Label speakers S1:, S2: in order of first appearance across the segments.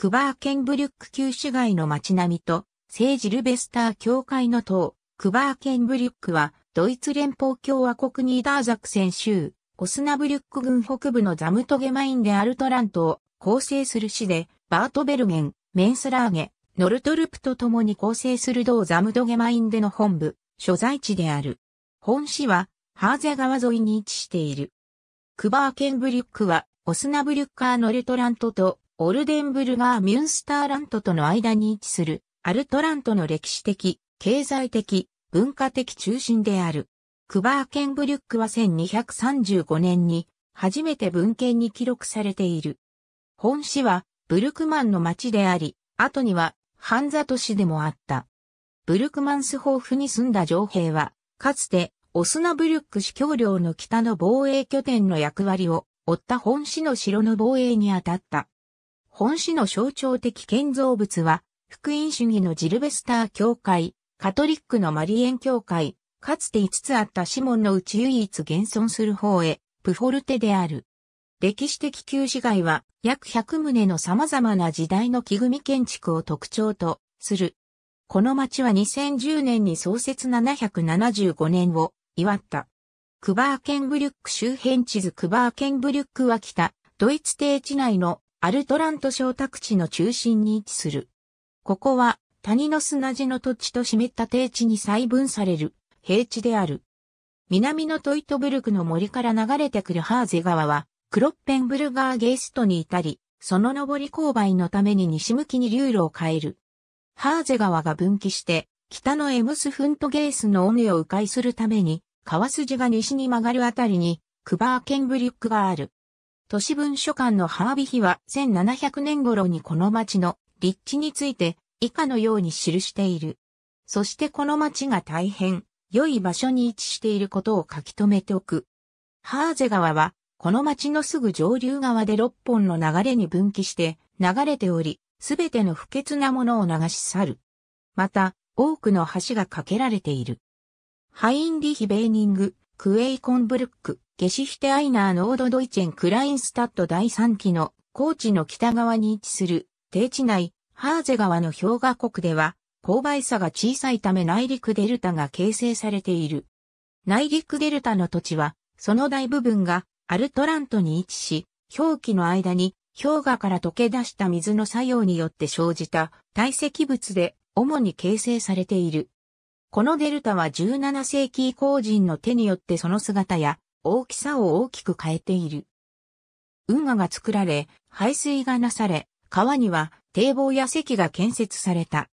S1: クバーケンブリュック旧市街の街並みと、聖ジルベスター教会の塔、クバーケンブリュックは、ドイツ連邦共和国ニーダーザクセン州、オスナブリュック郡北部のザムトゲマインでアルトラントを構成する市で、バートベルゲン、メンスラーゲ、ノルトルプと共に構成する同ザムトゲマインでの本部、所在地である。本市は、ハーゼ川沿いに位置している。クバーケンブリュックは、オスナブリュッカーノルトラントとオルデンブルガー・ミュンスターラントとの間に位置するアルトラントの歴史的、経済的、文化的中心である。クバーケンブリュックは1235年に初めて文献に記録されている。本市はブルクマンの町であり、後にはハンザ都市でもあった。ブルクマンスホーフに住んだ城兵は、かつてオスナブリュック司教領の北の防衛拠点の役割を負った本市の城の防衛に当たった。本市の象徴的建造物は、福音主義のジルベスター教会、カトリックのマリエン教会、かつて5つあったシモンのうち唯一現存する方へ、プフォルテである。歴史的旧市街は約100棟の様々な時代の木組建築を特徴とする。この町は2010年に創設775年を祝った。クバーケンブリュック周辺地図クバーケンブリュックは北、ドイツ定地内のアルトラント小宅地の中心に位置する。ここは谷の砂地の土地と湿った低地に細分される平地である。南のトイトブルクの森から流れてくるハーゼ川は、クロッペンブルガーゲーストに至り、その上り勾配のために西向きに流路を変える。ハーゼ川が分岐して、北のエムスフントゲースの尾根を迂回するために、川筋が西に曲がるあたりに、クバーケンブリュックがある。都市文書館のハービヒは1700年頃にこの町の立地について以下のように記している。そしてこの町が大変良い場所に位置していることを書き留めておく。ハーゼ川はこの町のすぐ上流側で6本の流れに分岐して流れており、すべての不潔なものを流し去る。また、多くの橋が架けられている。ハインリヒ・ベーニング、クエイコンブルック、ゲシヒテアイナーノードドイチェンクラインスタッド第3期の高地の北側に位置する低地内、ハーゼ川の氷河国では、勾配差が小さいため内陸デルタが形成されている。内陸デルタの土地は、その大部分がアルトラントに位置し、氷期の間に氷河から溶け出した水の作用によって生じた堆積物で主に形成されている。このデルタは17世紀以降人の手によってその姿や大きさを大きく変えている。運河が作られ、排水がなされ、川には堤防や堰が建設された。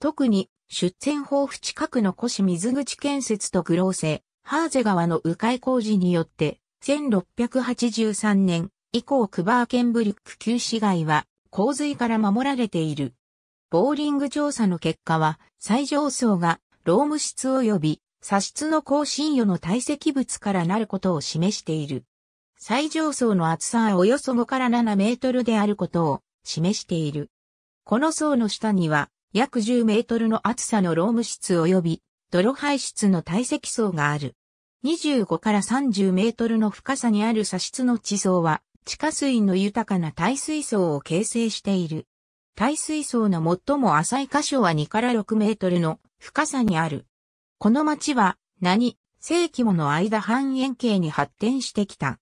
S1: 特に出船豊富近くの古市水口建設とグローセ、ハーゼ川の迂回工事によって、1683年以降クバーケンブリック旧市街は洪水から守られている。ボーリング調査の結果は、最上層がローム質及び砂質の更新与の堆積物からなることを示している。最上層の厚さはおよそ5から7メートルであることを示している。この層の下には約10メートルの厚さのローム質及び泥排出の堆積層がある。25から30メートルの深さにある砂質の地層は地下水の豊かな耐水層を形成している。耐水層の最も浅い箇所は2から6メートルの深さにある。この町は何世紀もの間半円形に発展してきた。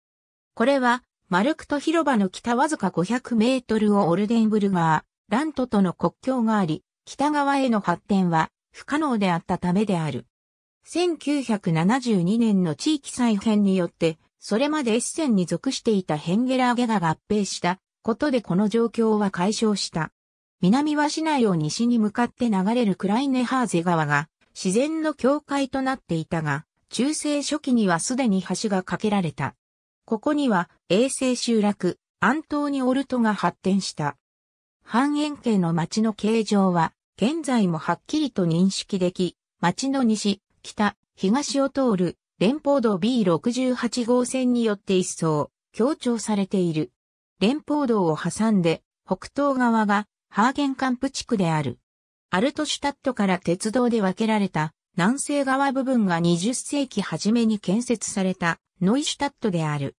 S1: これは、マルクト広場の北わずか500メートルをオルデンブルガー、ラントとの国境があり、北側への発展は不可能であったためである。1972年の地域再編によって、それまでエッセンに属していたヘンゲラーゲが合併したことでこの状況は解消した。南は市内を西に向かって流れるクライネハーゼ川が自然の境界となっていたが、中世初期にはすでに橋が架けられた。ここには衛星集落、アントーニオルトが発展した。半円形の町の形状は現在もはっきりと認識でき、町の西、北、東を通る連邦道 B68 号線によって一層強調されている。連邦道を挟んで北東側がハーゲンカンプ地区である。アルトシュタットから鉄道で分けられた南西側部分が20世紀初めに建設されたノイシュタットである。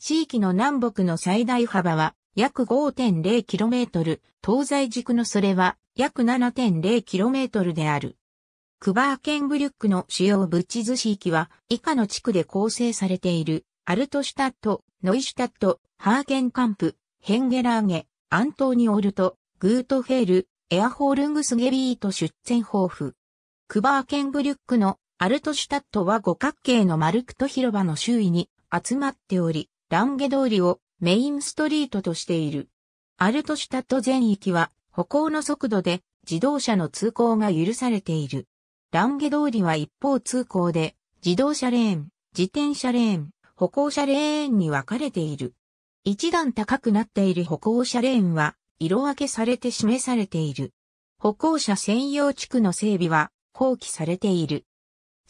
S1: 地域の南北の最大幅は約 5.0km、東西軸のそれは約 7.0km である。クバーケンブリュックの主要ブチズ地域は以下の地区で構成されているアルトシュタット、ノイシュタット、ハーゲンカンプ、ヘンゲラーゲ、アントーニオルト、グートフェール、エアホールングスゲビート出展豊富。クバーケンブリュックのアルトシュタットは五角形のマルクト広場の周囲に集まっており、ランゲ通りをメインストリートとしている。アルトシュタット全域は歩行の速度で自動車の通行が許されている。ランゲ通りは一方通行で自動車レーン、自転車レーン、歩行者レーンに分かれている。一段高くなっている歩行者レーンは色分けされて示されている。歩行者専用地区の整備は放棄されている。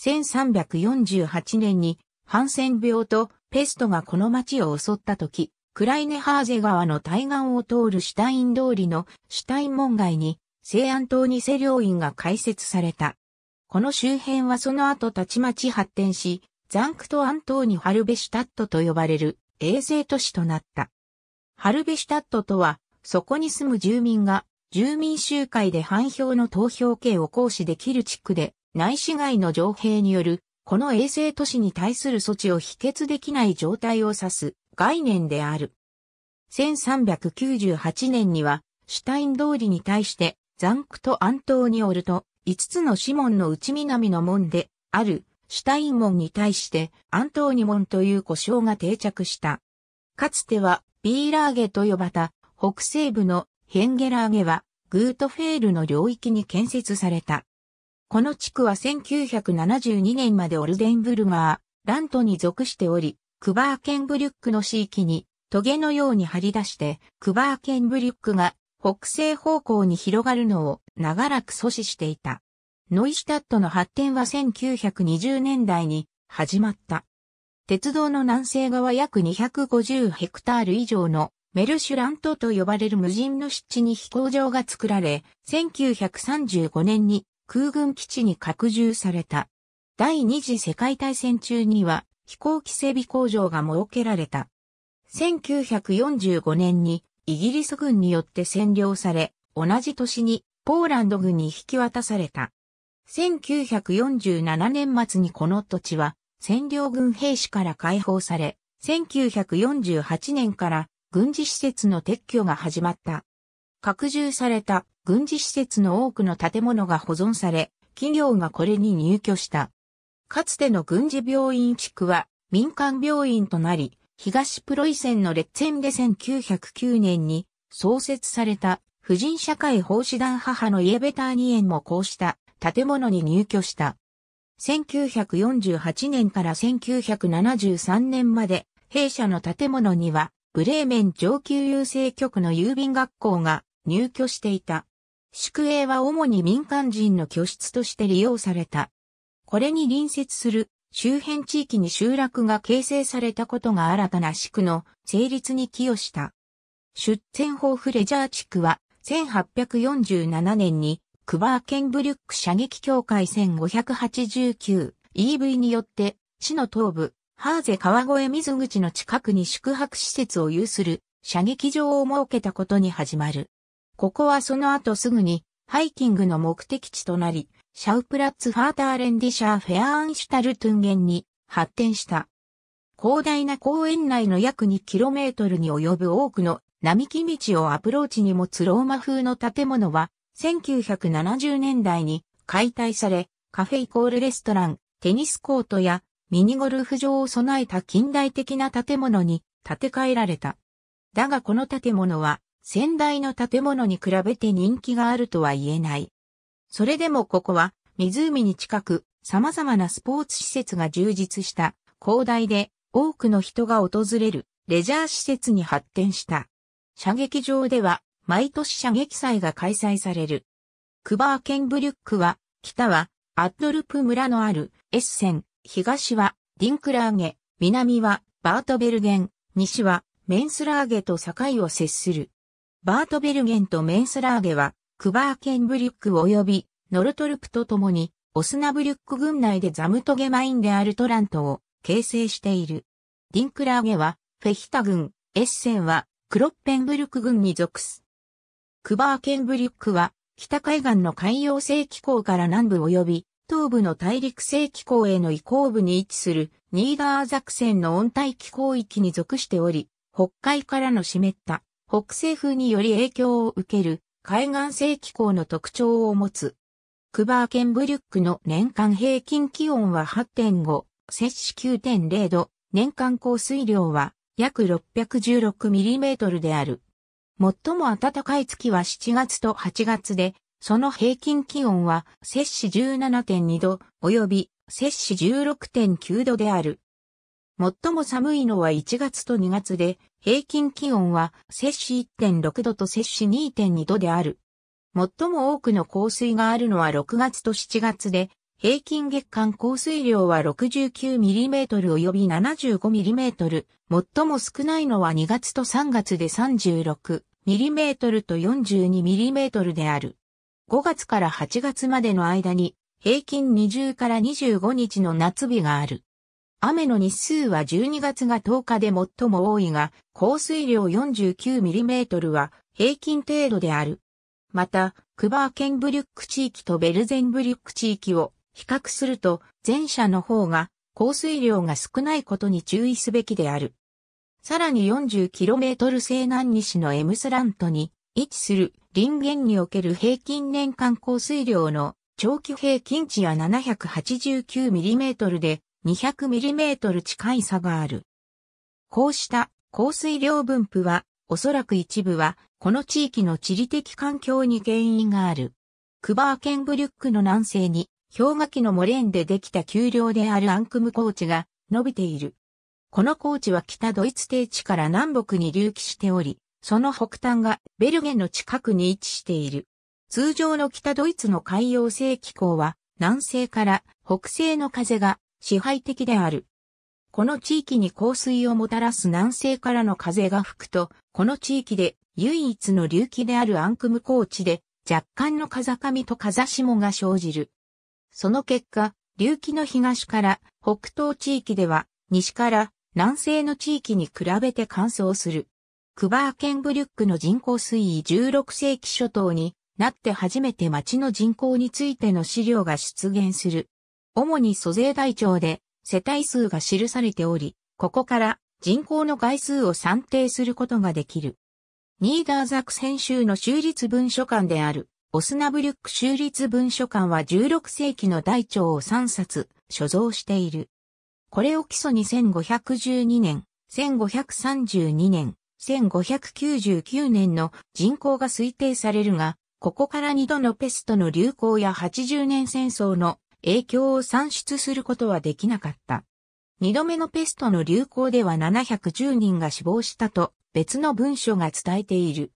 S1: 1348年にハンセン病とペストがこの町を襲った時、クライネハーゼ川の対岸を通るシュタイン通りのシュタイン門外に西安島にセ領院が開設された。この周辺はその後たちまち発展し、ザンクトアントーニ・ハルベシュタットと呼ばれる衛星都市となった。ハルベシュタットとはそこに住む住民が、住民集会で反票の投票権を行使できる地区で、内市街の情兵による、この衛星都市に対する措置を否決できない状態を指す概念である。1398年には、シュタイン通りに対して、ザンクとアントーニオルと5つの市門の内南の門であるシュタイン門に対してアントーニ門という呼称が定着した。かつてはビーラーゲと呼ばた北西部のヘンゲラーゲはグートフェールの領域に建設された。この地区は1972年までオルデンブルガー、ラントに属しており、クバーケンブリュックの地域にトゲのように張り出して、クバーケンブリュックが北西方向に広がるのを長らく阻止していた。ノイシュタットの発展は1920年代に始まった。鉄道の南西側約250ヘクタール以上のメルシュラントと呼ばれる無人の湿地に飛行場が作られ、1935年に空軍基地に拡充された。第二次世界大戦中には飛行機整備工場が設けられた。1945年にイギリス軍によって占領され、同じ年にポーランド軍に引き渡された。1947年末にこの土地は占領軍兵士から解放され、1948年から軍事施設の撤去が始まった。拡充された軍事施設の多くの建物が保存され、企業がこれに入居した。かつての軍事病院地区は民間病院となり、東プロイセンのレッツェンで1909年に創設された婦人社会奉仕団母のイエベターニンもこうした建物に入居した。1948年から1973年まで弊社の建物にはブレーメン上級郵政局の郵便学校が入居していた。宿営は主に民間人の居室として利用された。これに隣接する周辺地域に集落が形成されたことが新たな宿区の成立に寄与した。出展法。フレジャー地区は1847年にクバーケンブリュック射撃協会1589 EV によって市の東部ハーゼ川越水口の近くに宿泊施設を有する射撃場を設けたことに始まる。ここはその後すぐにハイキングの目的地となり、シャウプラッツファーターレンディシャーフェアーンシュタルトゥンゲンに発展した。広大な公園内の約 2km に及ぶ多くの並木道をアプローチに持つローマ風の建物は1970年代に解体され、カフェイコールレストラン、テニスコートやミニゴルフ場を備えた近代的な建物に建て替えられた。だがこの建物は先代の建物に比べて人気があるとは言えない。それでもここは湖に近く様々なスポーツ施設が充実した広大で多くの人が訪れるレジャー施設に発展した。射撃場では毎年射撃祭が開催される。クバーケンブリュックは北はアッドルプ村のあるエッセン東はディンクラーゲ、南はバートベルゲン、西はメンスラーゲと境を接する。バートベルゲンとメンスラーゲは、クバーケンブリュック及びノルトルプと共に、オスナブリュック軍内でザムトゲマインであるトラントを形成している。ディンクラーゲは、フェヒタ軍、エッセンは、クロッペンブリュック軍に属す。クバーケンブリュックは、北海岸の海洋性気候から南部及び東部の大陸性気候への移行部に位置するニーダーザクセンの温帯気候域に属しており、北海からの湿った北西風により影響を受ける海岸性気候の特徴を持つ。クバーケンブリュックの年間平均気温は8.5、摂氏9.0度、年間降水量は約6 1 6トルである。最も暖かい月は7月と8月で、その平均気温は摂氏17.2度及び摂氏16.9度である。最も寒いのは1月と2月で、平均気温は摂氏1.6度と摂氏2.2度である。最も多くの降水があるのは6月と7月で、平均月間降水量は 69mm 及び 75mm、最も少ないのは2月と3月で 36mm と 42mm である。5月から8月までの間に平均20から25日の夏日がある。雨の日数は12月が10日で最も多いが、降水量 49mm は平均程度である。また、クバーケンブリュック地域とベルゼンブリュック地域を比較すると、前者の方が降水量が少ないことに注意すべきである。さらに 40km 西南西のエムスラントに位置する林源における平均年間降水量の長期平均値は 789mm で 200mm 近い差がある。こうした降水量分布は、おそらく一部は、この地域の地理的環境に原因がある。クバーケンブリュックの南西に、氷河期のモレーンでできた丘陵であるアンクム高地が伸びている。この高地は北ドイツ低地から南北に隆起しており、その北端がベルゲンの近くに位置している。通常の北ドイツの海洋性気候は南西から北西の風が支配的である。この地域に降水をもたらす南西からの風が吹くと、この地域で唯一の隆起であるアンクム高地で若干の風上と風下が生じる。その結果、隆起の東から北東地域では西から南西の地域に比べて乾燥する。クバーケンブリュックの人口推移16世紀初頭になって初めて町の人口についての資料が出現する。主に租税台帳で世帯数が記されており、ここから人口の概数を算定することができる。ニーダーザクセン州の州立文書館である、オスナブリュック州立文書館は16世紀の台帳を3冊所蔵している。これを基礎に1512年、1532年、1599年の人口が推定されるが、ここから2度のペストの流行や80年戦争の影響を算出することはできなかった。2度目のペストの流行では710人が死亡したと別の文書が伝えている。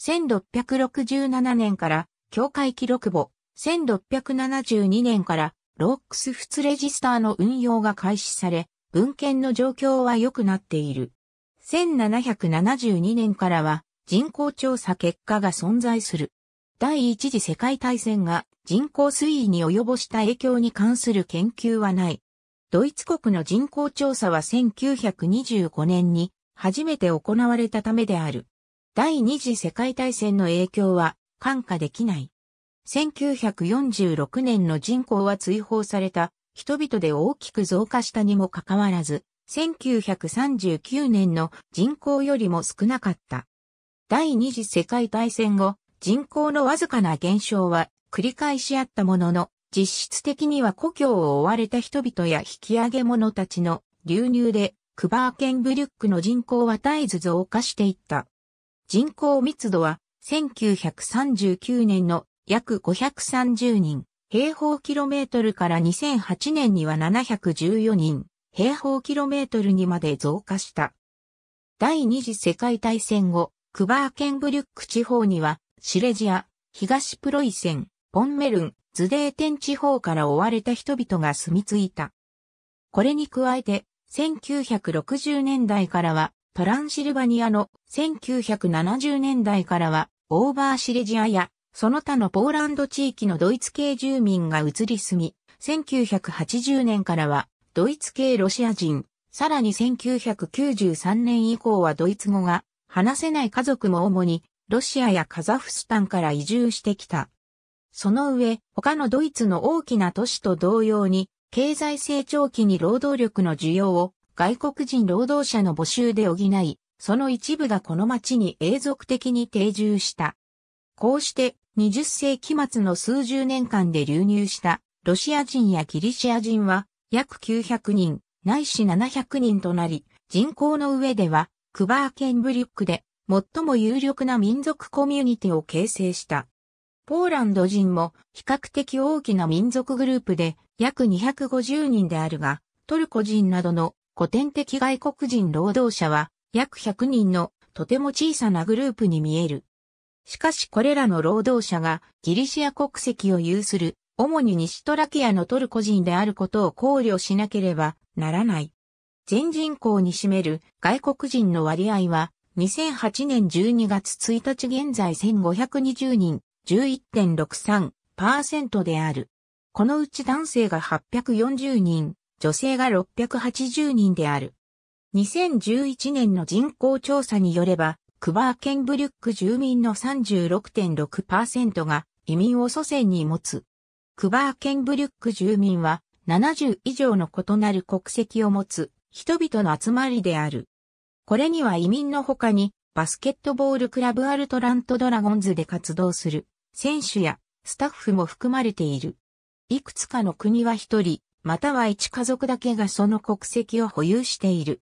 S1: 1667年から教会記録簿、1672年からロックスフツレジスターの運用が開始され、文献の状況は良くなっている。1772年からは人口調査結果が存在する。第一次世界大戦が人口推移に及ぼした影響に関する研究はない。ドイツ国の人口調査は1925年に初めて行われたためである。第二次世界大戦の影響は感化できない。1946年の人口は追放された人々で大きく増加したにもかかわらず、1939年の人口よりも少なかった。第二次世界大戦後、人口のわずかな減少は繰り返しあったものの、実質的には故郷を追われた人々や引き上げ者たちの流入で、クバーケンブリュックの人口は絶えず増加していった。人口密度は1939年の約530人、平方キロメートルから2008年には714人、平方キロメートルにまで増加した。第二次世界大戦後、クバーケンブリュック地方には、シレジア、東プロイセン、ポンメルン、ズデーテン地方から追われた人々が住み着いた。これに加えて、1960年代からは、トランシルバニアの1970年代からは、オーバーシレジアや、その他のポーランド地域のドイツ系住民が移り住み、1980年からはドイツ系ロシア人、さらに1993年以降はドイツ語が話せない家族も主にロシアやカザフスタンから移住してきた。その上、他のドイツの大きな都市と同様に、経済成長期に労働力の需要を外国人労働者の募集で補い、その一部がこの町に永続的に定住した。こうして20世紀末の数十年間で流入したロシア人やギリシア人は約900人、ないし700人となり、人口の上では、クバーケンブリュックで、最も有力な民族コミュニティを形成した。ポーランド人も比較的大きな民族グループで約250人であるが、トルコ人などの古典的外国人労働者は約100人のとても小さなグループに見える。しかしこれらの労働者がギリシア国籍を有する主に西トラキアのトルコ人であることを考慮しなければならない。全人口に占める外国人の割合は2008年12月1日現在1520人11.63%である。このうち男性が840人、女性が680人である。2011年の人口調査によれば、クバーケンブリュック住民の36.6%が移民を祖先に持つクバーケンブリュック住民は70以上の異なる国籍を持つ人々の集まりである。これには移民の他にバスケットボールクラブアルトラントドラゴンズで活動する選手やスタッフも含まれている。いくつかの国は一人、または一家族だけがその国籍を保有している。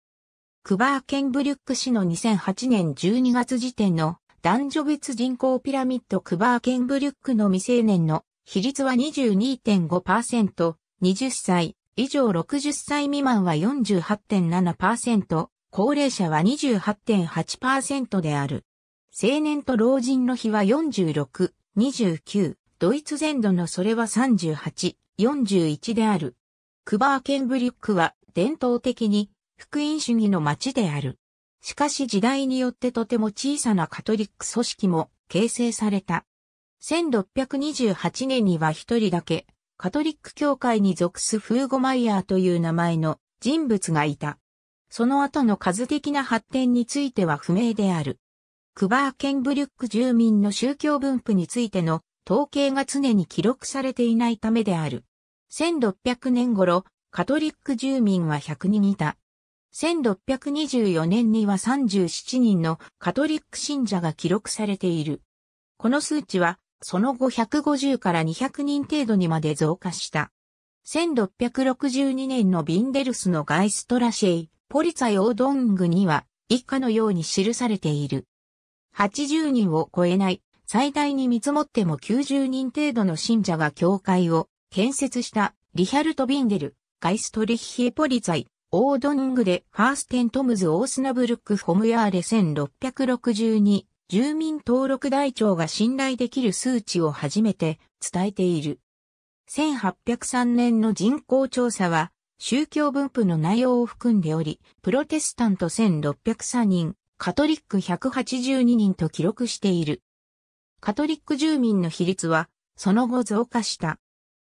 S1: クバーケンブリュック市の2008年12月時点の男女別人口ピラミッドクバーケンブリュックの未成年の比率は22.5%、20歳以上60歳未満は48.7%、高齢者は28.8%である。青年と老人の比は46、29、ドイツ全土のそれは38、41である。クバーケンブリュックは伝統的に福音主義の街である。しかし時代によってとても小さなカトリック組織も形成された。1628年には一人だけ、カトリック教会に属すフーゴマイヤーという名前の人物がいた。その後の数的な発展については不明である。クバーケンブリュック住民の宗教分布についての統計が常に記録されていないためである。1600年頃、カトリック住民は100人いた。1624年には37人のカトリック信者が記録されている。この数値はその後150から200人程度にまで増加した。1662年のビンデルスのガイストラシェイ、ポリツァヨードングには、以下のように記されている。80人を超えない、最大に見積もっても90人程度の信者が教会を建設したリヒャルト・ビンデル、ガイストリッヒエ・ポリツァイ、オードングでファーステン・トムズ・オースナブルック・ホムヤーレ1662住民登録台帳が信頼できる数値を初めて伝えている。1803年の人口調査は、宗教分布の内容を含んでおり、プロテスタント1603人、カトリック182人と記録している。カトリック住民の比率は、その後増加した。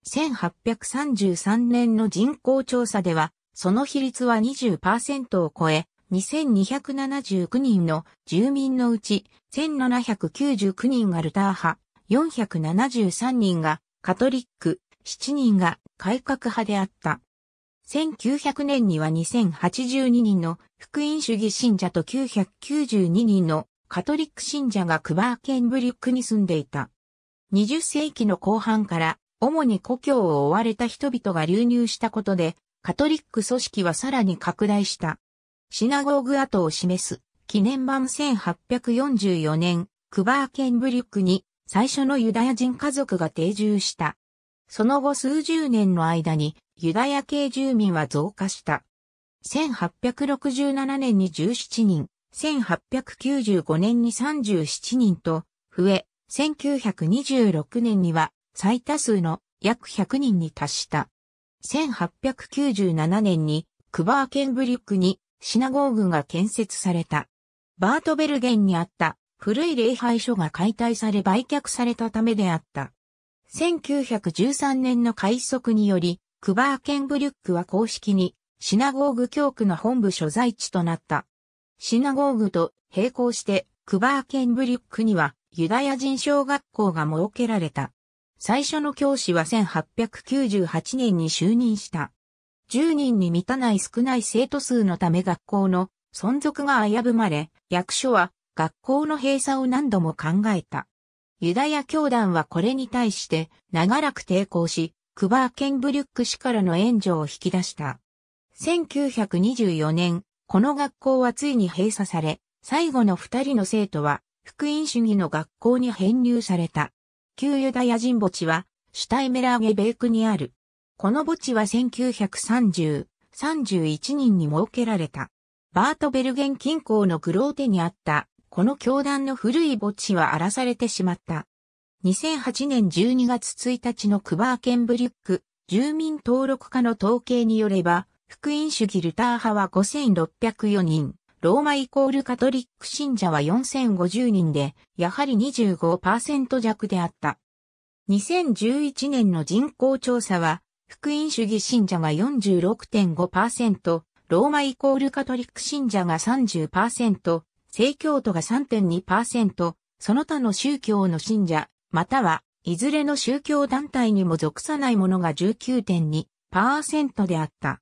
S1: 1833年の人口調査では、その比率は20%を超え、2279人の住民のうち1799人がルター派、473人がカトリック、7人が改革派であった。1900年には2082人の福音主義信者と992人のカトリック信者がクバーケンブリュックに住んでいた。20世紀の後半から主に故郷を追われた人々が流入したことでカトリック組織はさらに拡大した。シナゴーグ跡を示す記念版1844年、クバーケンブリュックに最初のユダヤ人家族が定住した。その後数十年の間にユダヤ系住民は増加した。1867年に17人、1895年に37人と増え、1926年には最多数の約100人に達した。1897年にクバーケンブリュックにシナゴーグが建設された。バートベルゲンにあった古い礼拝所が解体され売却されたためであった。1913年の改則により、クバーケンブリュックは公式にシナゴーグ教区の本部所在地となった。シナゴーグと並行してクバーケンブリュックにはユダヤ人小学校が設けられた。最初の教師は1898年に就任した。10人に満たない少ない生徒数のため学校の存続が危ぶまれ、役所は学校の閉鎖を何度も考えた。ユダヤ教団はこれに対して長らく抵抗し、クバーケンブリュック氏からの援助を引き出した。1924年、この学校はついに閉鎖され、最後の二人の生徒は福音主義の学校に編入された。旧ユダヤ人墓地はシュタイメラーゲベークにあるこの墓地は1930、31人に設けられた。バートベルゲン近郊のグローテにあった、この教団の古い墓地は荒らされてしまった。2008年12月1日のクバーケンブリュック、住民登録課の統計によれば、福音主義ルター派は5604人、ローマイコールカトリック信者は4050人で、やはり25%弱であった。2011年の人口調査は、福音主義信者が46.5%、ローマイコールカトリック信者が30%、正教徒が3.2%、その他の宗教の信者、またはいずれの宗教団体にも属さない者が19.2%であった。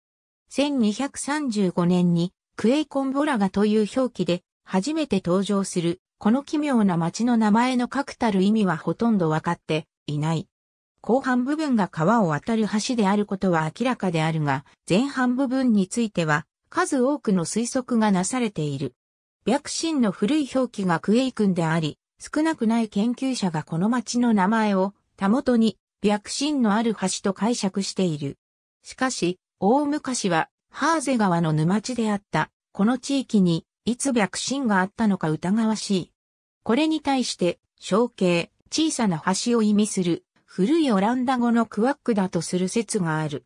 S1: 1235年にクエイコンボラガという表記で初めて登場するこの奇妙な町の名前の確たる意味はほとんどわかっていない。後半部分が川を渡る橋であることは明らかであるが、前半部分については、数多くの推測がなされている。白神の古い表記がクエイ君であり、少なくない研究者がこの町の名前を、たもとに、白神のある橋と解釈している。しかし、大昔は、ハーゼ川の沼地であった、この地域に、いつ白神があったのか疑わしい。これに対して、小径、小さな橋を意味する、古いオランダ語のクワックだとする説がある。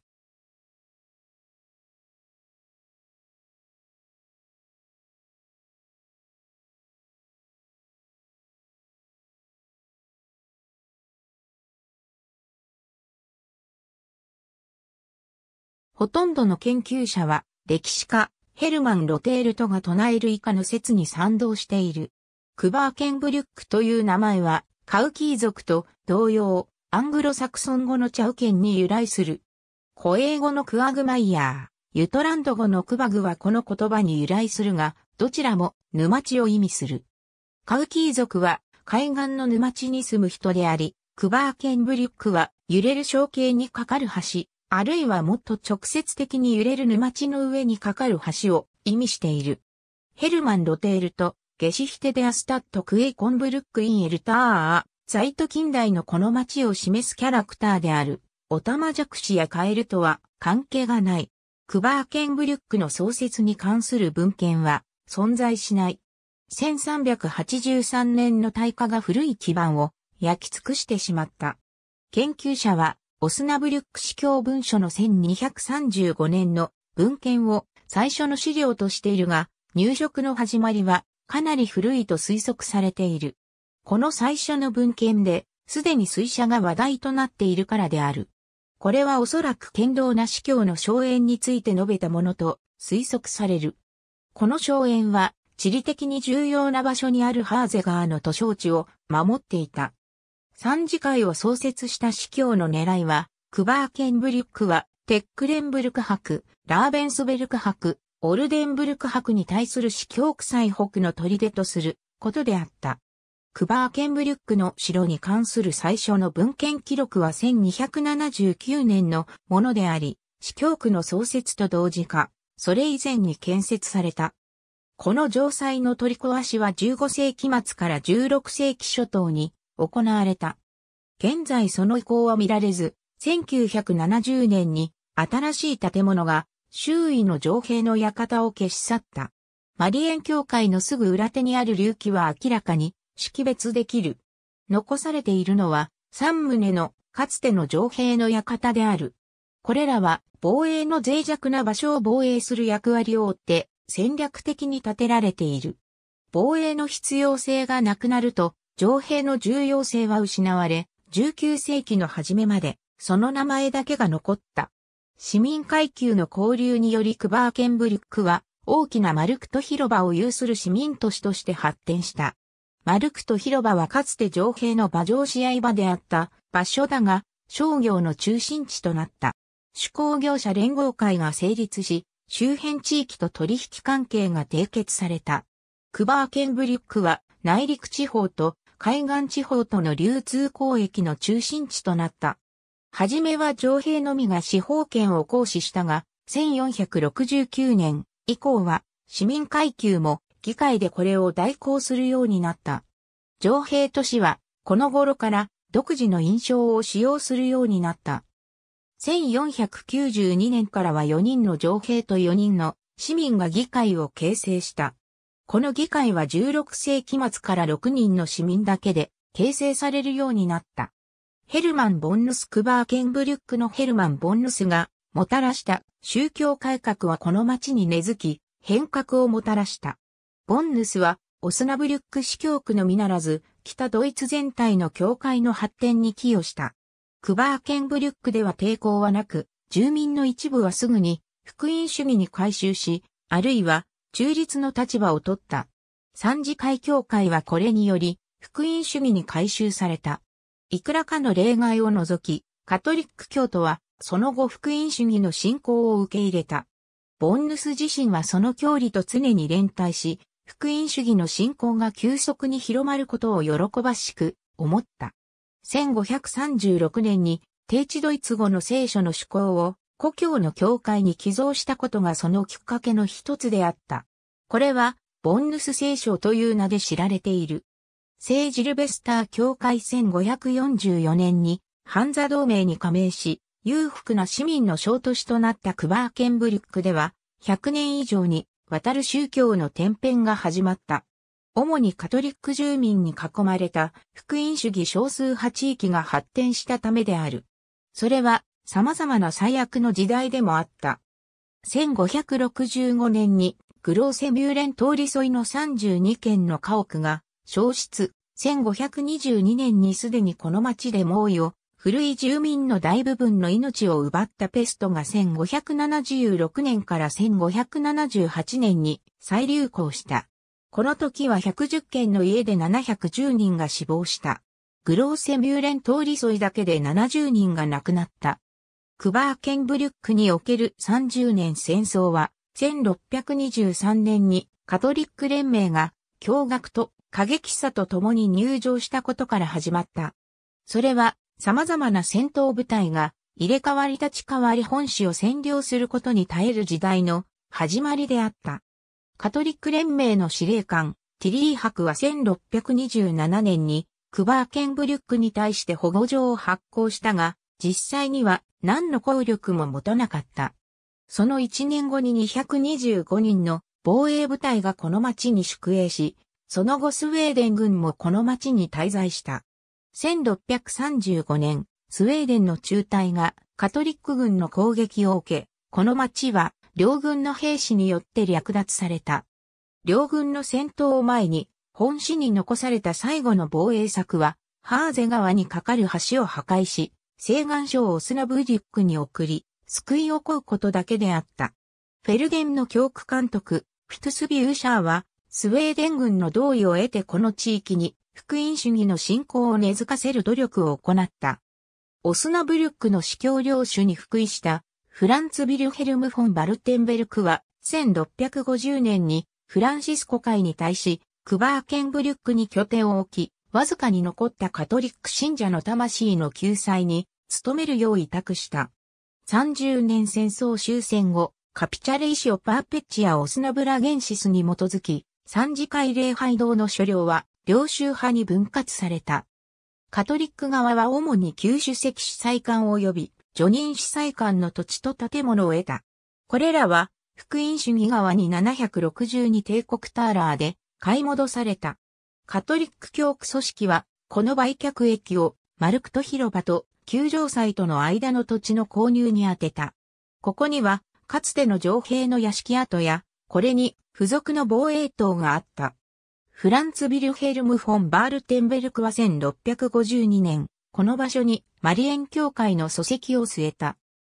S1: ほとんどの研究者は、歴史家、ヘルマン・ロテールトが唱える以下の説に賛同している。クバーケンブリュックという名前は、カウキー族と同様、アングロサクソン語のチャウケンに由来する。古英語のクアグマイヤー、ユトランド語のクバグはこの言葉に由来するが、どちらも沼地を意味する。カウキー族は海岸の沼地に住む人であり、クバーケンブリュックは揺れる象形にかかる橋、あるいはもっと直接的に揺れる沼地の上にかかる橋を意味している。ヘルマン・ロテールとゲシヒテ・デ・アスタット・クエイコンブルック・イン・エルター在都近代のこの町を示すキャラクターである、オタマジャクシやカエルとは関係がない。クバーケンブリュックの創設に関する文献は存在しない。1383年の大火が古い基盤を焼き尽くしてしまった。研究者は、オスナブリュック司教文書の1235年の文献を最初の資料としているが、入植の始まりはかなり古いと推測されている。この最初の文献で、すでに水車が話題となっているからである。これはおそらく剣道な司教の荘園について述べたものと推測される。この荘園は地理的に重要な場所にあるハーゼガーの図書地を守っていた。三次会を創設した司教の狙いは、クバーケンブリュックはテックレンブルク博、ラーベンスベルク博、オルデンブルク博に対する司教臭い北の砦とすることであった。クバーケンブリュックの城に関する最初の文献記録は1279年のものであり、司教区の創設と同時か、それ以前に建設された。この城塞の取り壊しは15世紀末から16世紀初頭に行われた。現在その意向は見られず、1970年に新しい建物が周囲の城兵の館を消し去った。マリエン教会のすぐ裏手にある隆起は明らかに識別できる。残されているのは3棟のかつての城兵の館である。これらは防衛の脆弱な場所を防衛する役割を負って戦略的に建てられている。防衛の必要性がなくなると、城兵の重要性は失われ、19世紀の初めまで、その名前だけが残った。市民階級の交流によりクバーケンブリックは、大きなマルクト広場を有する市民都市として発展した。マルクト広場はかつて城兵の馬上試合場であった場所だが、商業の中心地となった。手工業者連合会が成立し、周辺地域と取引関係が締結された。クバーケンブリュックは内陸地方と海岸地方との流通交易の中心地となった。はじめは城兵のみが司法権を行使したが、1469年以降は市民階級も議会でこれを代行するようになった。城兵都市は、この頃から独自の印象を使用するようになった。1492年からは4人の城兵と4人の市民が議会を形成した。この議会は16世紀末から6人の市民だけで形成されるようになった。ヘルマン・ボンヌス・クバーケンブリュックのヘルマン・ボンヌスがもたらした宗教改革はこの町に根付き変革をもたらした。ボンヌスは、オスナブリュック司教区のみならず、北ドイツ全体の教会の発展に寄与した。クバーケンブリュックでは抵抗はなく、住民の一部はすぐに福音主義に改修し、あるいは中立の立場を取った。三次会協会はこれにより、福音主義に改修された。いくらかの例外を除き、カトリック教徒は、その後福音主義の信仰を受け入れた。ボンヌス自身はその教理と常に連帯し、福音主義の信仰が急速に広まることを喜ばしく思った。1536年に、低地ドイツ語の聖書の趣向を故郷の教会に寄贈したことがそのきっかけの一つであった。これは、ボンヌス聖書という名で知られている。聖ジルベスター教会1544年に、ハンザ同盟に加盟し、裕福な市民の小都市となったクバーケンブリックでは、100年以上に渡る宗教の天変が始まった。主にカトリック住民に囲まれた福音主義少数派地域が発展したためである。それは様々な最悪の時代でもあった。1565年にグローセミューレン通り沿いの32軒の家屋が消失。1522年にすでにこの町で猛威を古い住民の大部分の命を奪ったペストが1576年から1578年に再流行した。この時は110件の家で710人が死亡した。グローセミューレン通り沿いだけで70人が亡くなった。クバーケンブリュックにおける30年戦争は、1623年にカトリック連盟が驚愕と過激さと共に入場したことから始まった。それは様々な戦闘部隊が入れ替わり立ち替わり本市を占領することに耐える時代の始まりであった。カトリック連盟の司令官、ティリー博は1627年にクバーケンブリュックに対して保護状を発行したが、実際には何の効力も持たなかった。その1年後に225人の防衛部隊がこの町に宿営し、その後スウェーデン軍もこの町に滞在した。1635年、スウェーデンの中隊がカトリック軍の攻撃を受け、この町は両軍の兵士によって略奪された。両軍の戦闘を前に、本市に残された最後の防衛策は、ハーゼ川に架かる橋を破壊し、西岸省をスナブリックに送り、救いをこうことだけであった。フェルゲンの教区監督、フィトスビューシャーは、スウェーデン軍の同意を得てこの地域に福音主義の信仰を根付かせる努力を行った。オスナブリュックの司教領主に福位したフランツ・ビルヘルム・フォン・バルテンベルクは1650年にフランシスコ会に対しクバーケンブリュックに拠点を置き、わずかに残ったカトリック信者の魂の救済に努めるよう委託した。30年戦争終戦後、カピチャレイシオ・パーペッチア・オスナブラゲンシスに基づき、三次会礼拝堂の所領は領州派に分割された。カトリック側は主に旧主席司祭官及び除任司祭官の土地と建物を得た。これらは福音主義側に762帝国ターラーで買い戻された。カトリック教区組織はこの売却益をマルクト広場と旧城祭との間の土地の購入に充てた。ここにはかつての城兵の屋敷跡やこれに付属の防衛塔があった。フランツ・ビルヘルム・フォン・バールテンベルクは1652年、この場所にマリエン教会の礎石を据えた。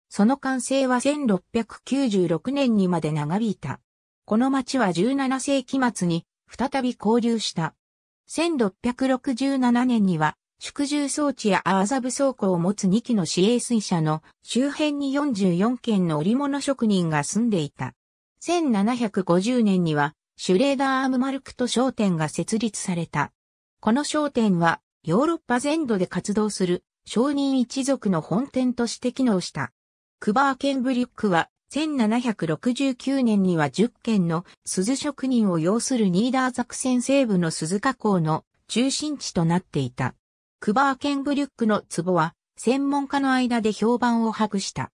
S1: その完成は1696年にまで長引いた。この町は17世紀末に再び交流した。1667年には、宿住装置やアーザブ倉庫を持つ2機の市営水車の周辺に44軒の織物職人が住んでいた。1750年にはシュレーダー・アムマルクト商店が設立された。この商店は、ヨーロッパ全土で活動する、商人一族の本店として機能した。クバーケンブリュックは、1769年には10軒の鈴職人を要するニーダーザクセン西部の鈴加工の中心地となっていた。クバーケンブリュックの壺は専門家の間で評判を博した。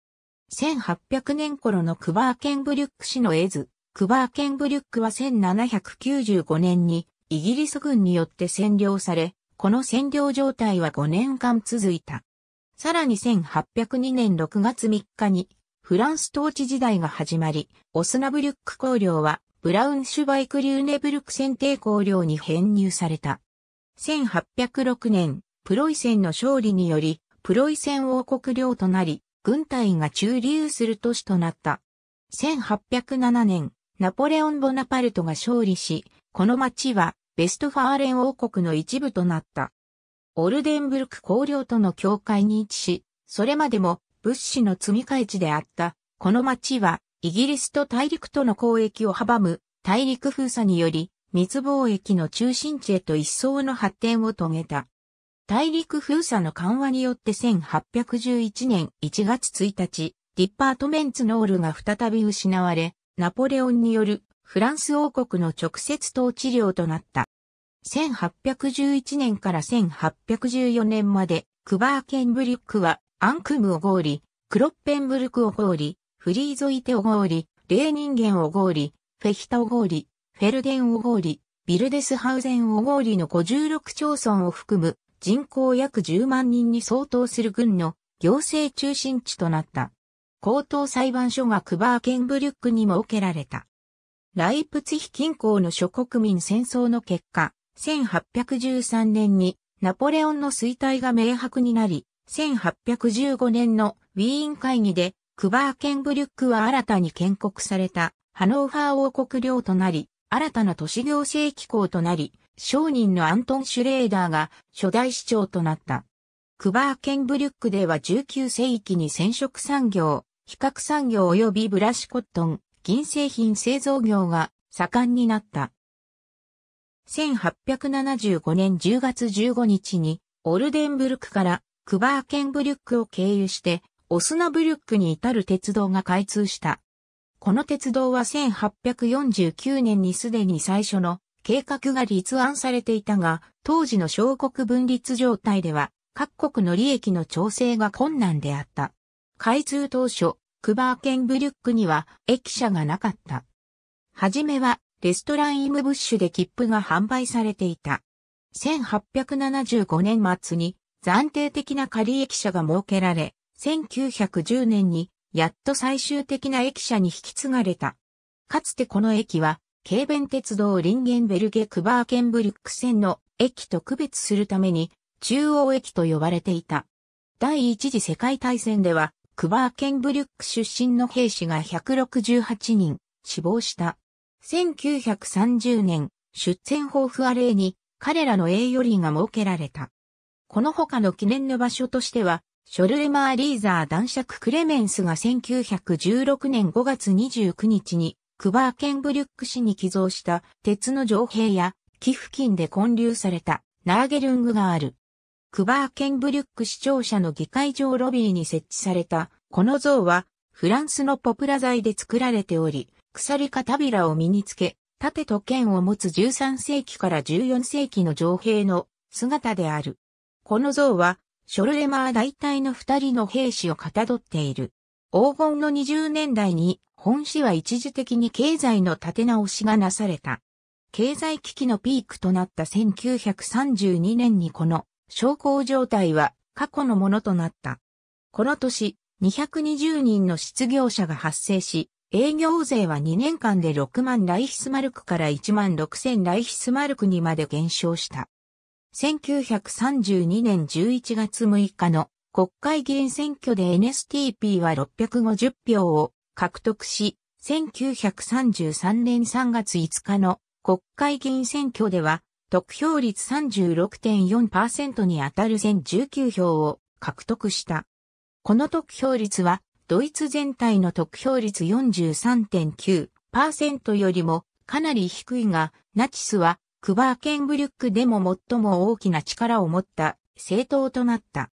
S1: 1800年頃のクバーケンブリュック氏の絵図、クバーケンブリュックは1795年にイギリス軍によって占領され、この占領状態は5年間続いた。さらに1802年6月3日にフランス統治時代が始まり、オスナブリュック公領はブラウンシュバイクリューネブルク選定公領に編入された。1806年、プロイセンの勝利により、プロイセン王国領となり、軍隊が駐留する都市となった。1807年、ナポレオン・ボナパルトが勝利し、この町はベストファーレン王国の一部となった。オルデンブルク公領との境界に位置し、それまでも物資の積み替え地であった、この町はイギリスと大陸との交易を阻む大陸封鎖により、密貿易の中心地へと一層の発展を遂げた。大陸封鎖の緩和によって1811年1月1日、ディッパートメンツノールが再び失われ、ナポレオンによるフランス王国の直接統治領となった。1811年から1814年まで、クバーケンブリュックは、アンクムを合理、クロッペンブルクを合理、フリーゾイテを合理、レーニンゲンを合理、フェヒタを合理、フェルデンを合理、ビルデスハウゼンを合理の56町村を含む人口約10万人に相当する軍の行政中心地となった。高等裁判所がクバーケンブリュックに設けられた。ライプツヒ近郊の諸国民戦争の結果、1813年にナポレオンの衰退が明白になり、1815年のウィーン会議でクバーケンブリュックは新たに建国されたハノーファー王国領となり、新たな都市行政機構となり、商人のアントン・シュレーダーが初代市長となった。クバーケンブリュックでは19世紀に染色産業、比較産業及びブラシコットン、銀製品製造業が盛んになった。1875年10月15日に、オルデンブルクからクバーケンブリュックを経由して、オスナブリュックに至る鉄道が開通した。この鉄道は1849年にすでに最初の計画が立案されていたが、当時の小国分立状態では各国の利益の調整が困難であった。開通当初、クバーケンブリュックには駅舎がなかった。はじめはレストランイムブッシュで切符が販売されていた。1875年末に暫定的な仮駅舎が設けられ、1910年にやっと最終的な駅舎に引き継がれた。かつてこの駅は、軽便鉄道リンゲンベルゲ・クバーケンブリュック線の駅と区別するために中央駅と呼ばれていた。第一次世界大戦では、クバーケンブリュック出身の兵士が168人死亡した。1930年、出戦豊富アレーに彼らの栄誉礼が設けられた。この他の記念の場所としては、ショルレマー・リーザー男爵クレメンスが1916年5月29日にクバーケンブリュック市に寄贈した鉄の城兵や寄付金で建立されたナーゲルングがある。クバーケンブリュック市庁舎の議会場ロビーに設置された、この像は、フランスのポプラ材で作られており、鎖かタビラを身につけ、盾と剣を持つ13世紀から14世紀の上兵の姿である。この像は、ショルレマー大隊の二人の兵士をかたどっている。黄金の20年代に、本市は一時的に経済の立て直しがなされた。経済危機のピークとなった1932年にこの昇降状態は過去のものとなった。この年、220人の失業者が発生し、営業税は2年間で6万ライヒスマルクから1万6千ライヒスマルクにまで減少した。1932年11月6日の国会議員選挙で NSTP は650票を獲得し、1933年3月5日の国会議員選挙では得票率36.4%に当たる1019票を獲得した。この得票率は、ドイツ全体の得票率43.9%よりもかなり低いが、ナチスはクバーケンブリュックでも最も大きな力を持った政党となった。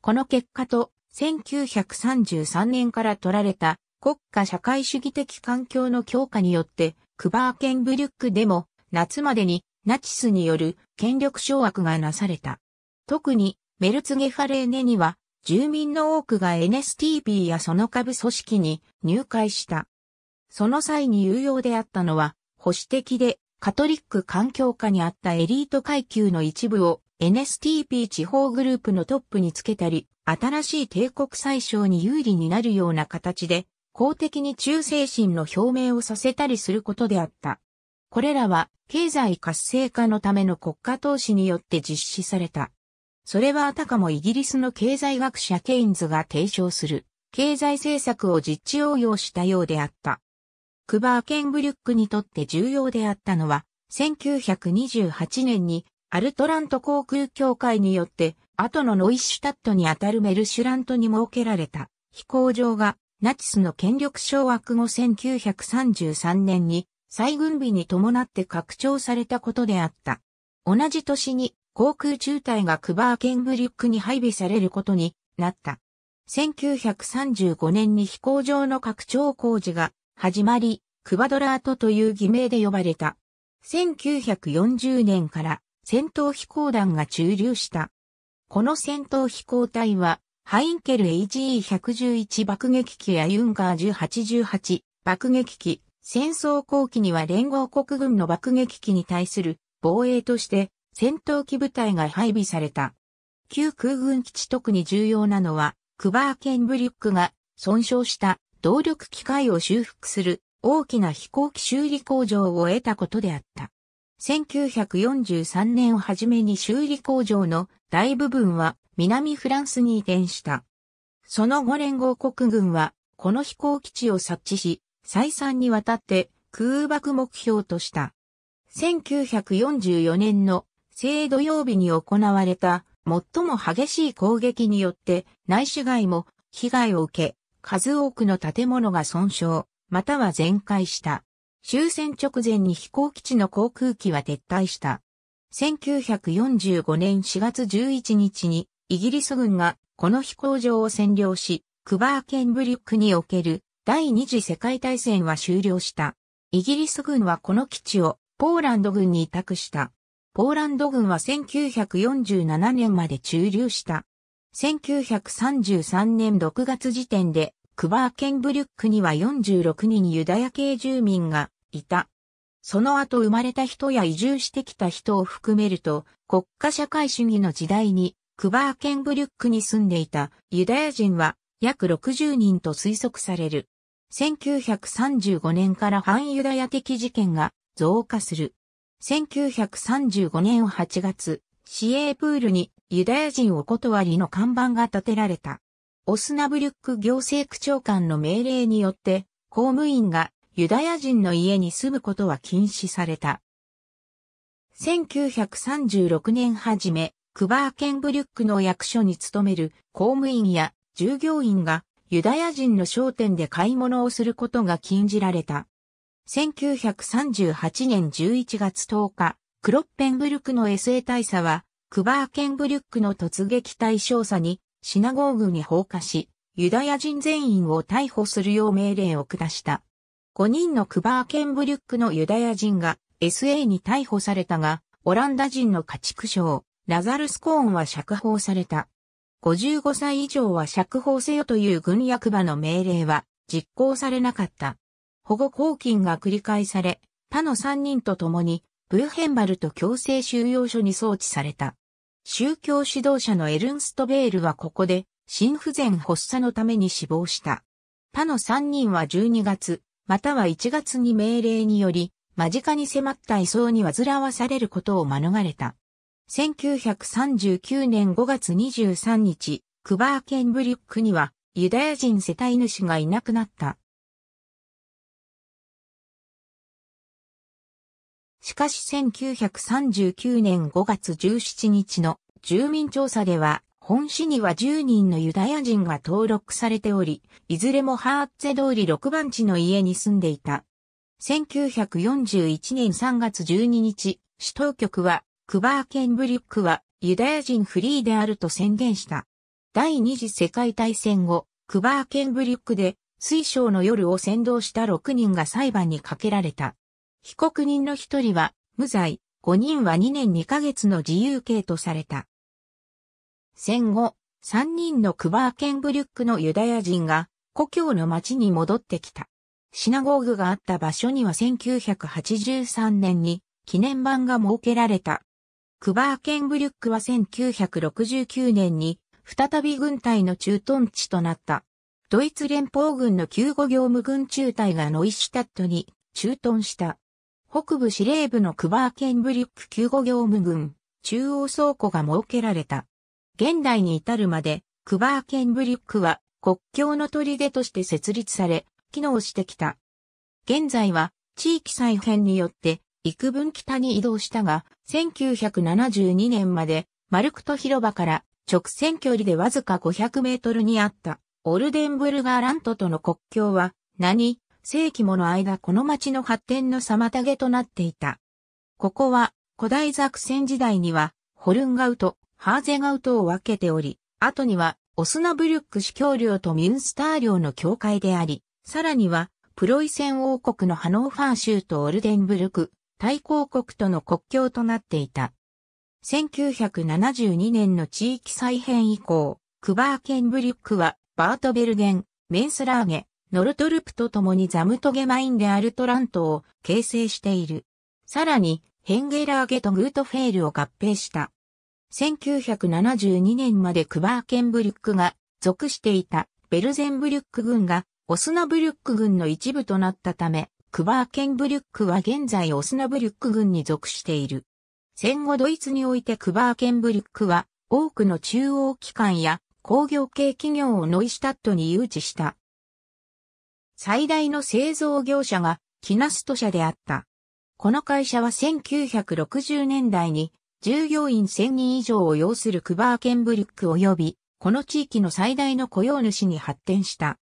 S1: この結果と、1933年から取られた国家社会主義的環境の強化によって、クバーケンブリュックでも夏までにナチスによる権力掌握がなされた。特にメルツゲファレーネには住民の多くが NSTP やその下部組織に入会した。その際に有用であったのは保守的でカトリック環境下にあったエリート階級の一部を NSTP 地方グループのトップにつけたり、新しい帝国最小に有利になるような形で公的に忠誠心の表明をさせたりすることであった。これらは経済活性化のための国家投資によって実施された。それはあたかもイギリスの経済学者ケインズが提唱する経済政策を実地応用したようであった。クバーケンブリュックにとって重要であったのは、1928年にアルトラント航空協会によって後のノイシュタットにあたるメルシュラントに設けられた飛行場がナチスの権力掌握後1933年に再軍備に伴って拡張されたことであった。同じ年に航空中隊がクバーケンブリュックに配備されることになった。1935年に飛行場の拡張工事が始まり、クバドラートという偽名で呼ばれた。1940年から戦闘飛行団が駐留した。この戦闘飛行隊は、ハインケル HE111 爆撃機やユンガー1088爆撃機、戦争後期には連合国軍の爆撃機に対する防衛として戦闘機部隊が配備された。旧空軍基地特に重要なのは、クバーケンブリュックが損傷した動力機械を修復する大きな飛行機修理工場を得たことであった。1943年をはじめに修理工場の大部分は南フランスに移転した。その後連合国軍はこの飛行基地を察知し、再三にわたって空爆目標とした。1944年の聖土曜日に行われた最も激しい攻撃によって内市街も被害を受け、数多くの建物が損傷、または全壊した。終戦直前に飛行基地の航空機は撤退した。1945年4月11日にイギリス軍がこの飛行場を占領し、クバーケンブリックにおける第二次世界大戦は終了した。イギリス軍はこの基地をポーランド軍に委託した。ポーランド軍は1947年まで駐留した。1933年6月時点で、クバーケンブリュックには46人ユダヤ系住民がいた。その後生まれた人や移住してきた人を含めると、国家社会主義の時代に、クバーケンブリュックに住んでいたユダヤ人は約60人と推測される。1935年から反ユダヤ的事件が増加する。1935年8月、市営プールにユダヤ人お断りの看板が立てられた。オスナブリュック行政区長官の命令によって、公務員がユダヤ人の家に住むことは禁止された。1936年初め、クバーケンブリュックの役所に勤める公務員や従業員がユダヤ人の商店で買い物をすることが禁じられた。1938年11月10日、クロッペンブルクの SA 大佐は、クバーケンブルックの突撃隊少佐に、シナゴーグに放火し、ユダヤ人全員を逮捕するよう命令を下した。5人のクバーケンブルックのユダヤ人が SA に逮捕されたが、オランダ人の家畜商、ラザルスコーンは釈放された。55歳以上は釈放せよという軍役場の命令は実行されなかった。保護抗勤が繰り返され、他の3人と共にブーヘンバルと強制収容所に送致された。宗教指導者のエルンストベールはここで心不全発作のために死亡した。他の3人は12月、または1月に命令により、間近に迫った移送に煩わされることを免れた。1939年5月23日、クバーケンブリュックにはユダヤ人世帯主がいなくなった。しかし1939年5月17日の住民調査では、本市には10人のユダヤ人が登録されており、いずれもハーッツェ通り6番地の家に住んでいた。1941年3月12日、市当局はクバーケンブリュックはユダヤ人フリーであると宣言した。第二次世界大戦後、クバーケンブリュックで水晶の夜を先導した6人が裁判にかけられた。被告人の1人は無罪、5人は2年2ヶ月の自由刑とされた。戦後、3人のクバーケンブリュックのユダヤ人が故郷の町に戻ってきた。シナゴーグがあった場所には1983年に記念版が設けられた。クバーケンブリュックは1969年に再び軍隊の駐屯地となった。ドイツ連邦軍の救護業務軍中隊がノイシュタットに駐屯した。北部司令部のクバーケンブリュック救護業務軍中央倉庫が設けられた。現代に至るまでクバーケンブリュックは国境の砦として設立され、機能してきた。現在は地域再編によって幾分北に移動したが、1972年までマルクト広場から直線距離でわずか500メートルにあったオルデンブルガーラントとの国境は何世紀もの間この町の発展の妨げとなっていた。ここは古代ザクセン時代にはホルンガウト、ハーゼガウトを分けており、後にはオスナブルック司教領とミュンスター領の境界であり、さらにはプロイセン王国のハノーファー州とオルデンブルク、大公国との国境となっていた。1972年の地域再編以降、クバーケンブリュックはバートベルゲン、メンスラーゲ、ノルトルプと共にザムトゲマインでアルトラントを形成している。さらに、ヘンゲラーゲとグートフェールを合併した。1972年までクバーケンブリュックが属していたベルゼンブリュック軍がオスナブリュック軍の一部となったため、クバーケンブリュックは現在オスナブリュック軍に属している。戦後ドイツにおいてクバーケンブリュックは多くの中央機関や工業系企業をノイシュタットに誘致した。最大の製造業者がキナスト社であった。この会社は1960年代に従業員1000人以上を要するクバーケンブリュック及びこの地域の最大の雇用主に発展した。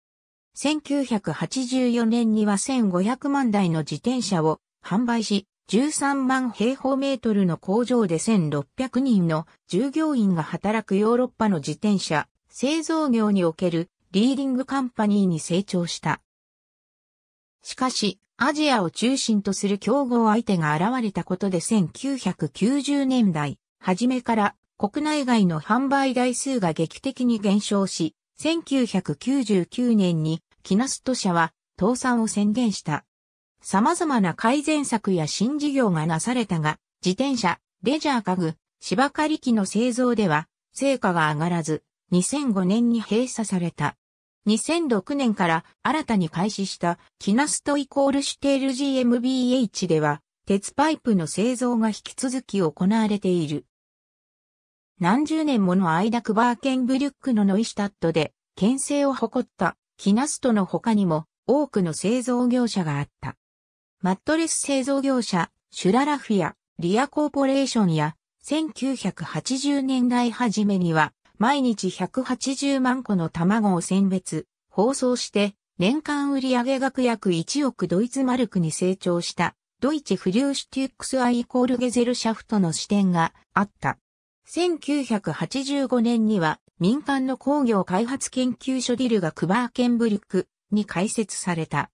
S1: 1984年には1500万台の自転車を販売し、13万平方メートルの工場で1600人の従業員が働くヨーロッパの自転車製造業におけるリーディングカンパニーに成長した。しかし、アジアを中心とする競合相手が現れたことで1990年代、初めから国内外の販売台数が劇的に減少し、1999年にキナスト社は倒産を宣言した。様々な改善策や新事業がなされたが、自転車、レジャー家具、芝刈り機の製造では、成果が上がらず、2005年に閉鎖された。2006年から新たに開始したキナストイコールシュテール GmbH では、鉄パイプの製造が引き続き行われている。何十年もの間クバーケンブリュックのノイシュタットで、牽制を誇ったキナストの他にも多くの製造業者があった。マットレス製造業者、シュララフィア、リアコーポレーションや、1980年代初めには、毎日180万個の卵を選別、包装して、年間売上額約1億ドイツマルクに成長した、ドイツフリューシュティックスアイコールゲゼルシャフトの支店があった。1985年には民間の工業開発研究所ディルがクバーケンブリュックに開設された。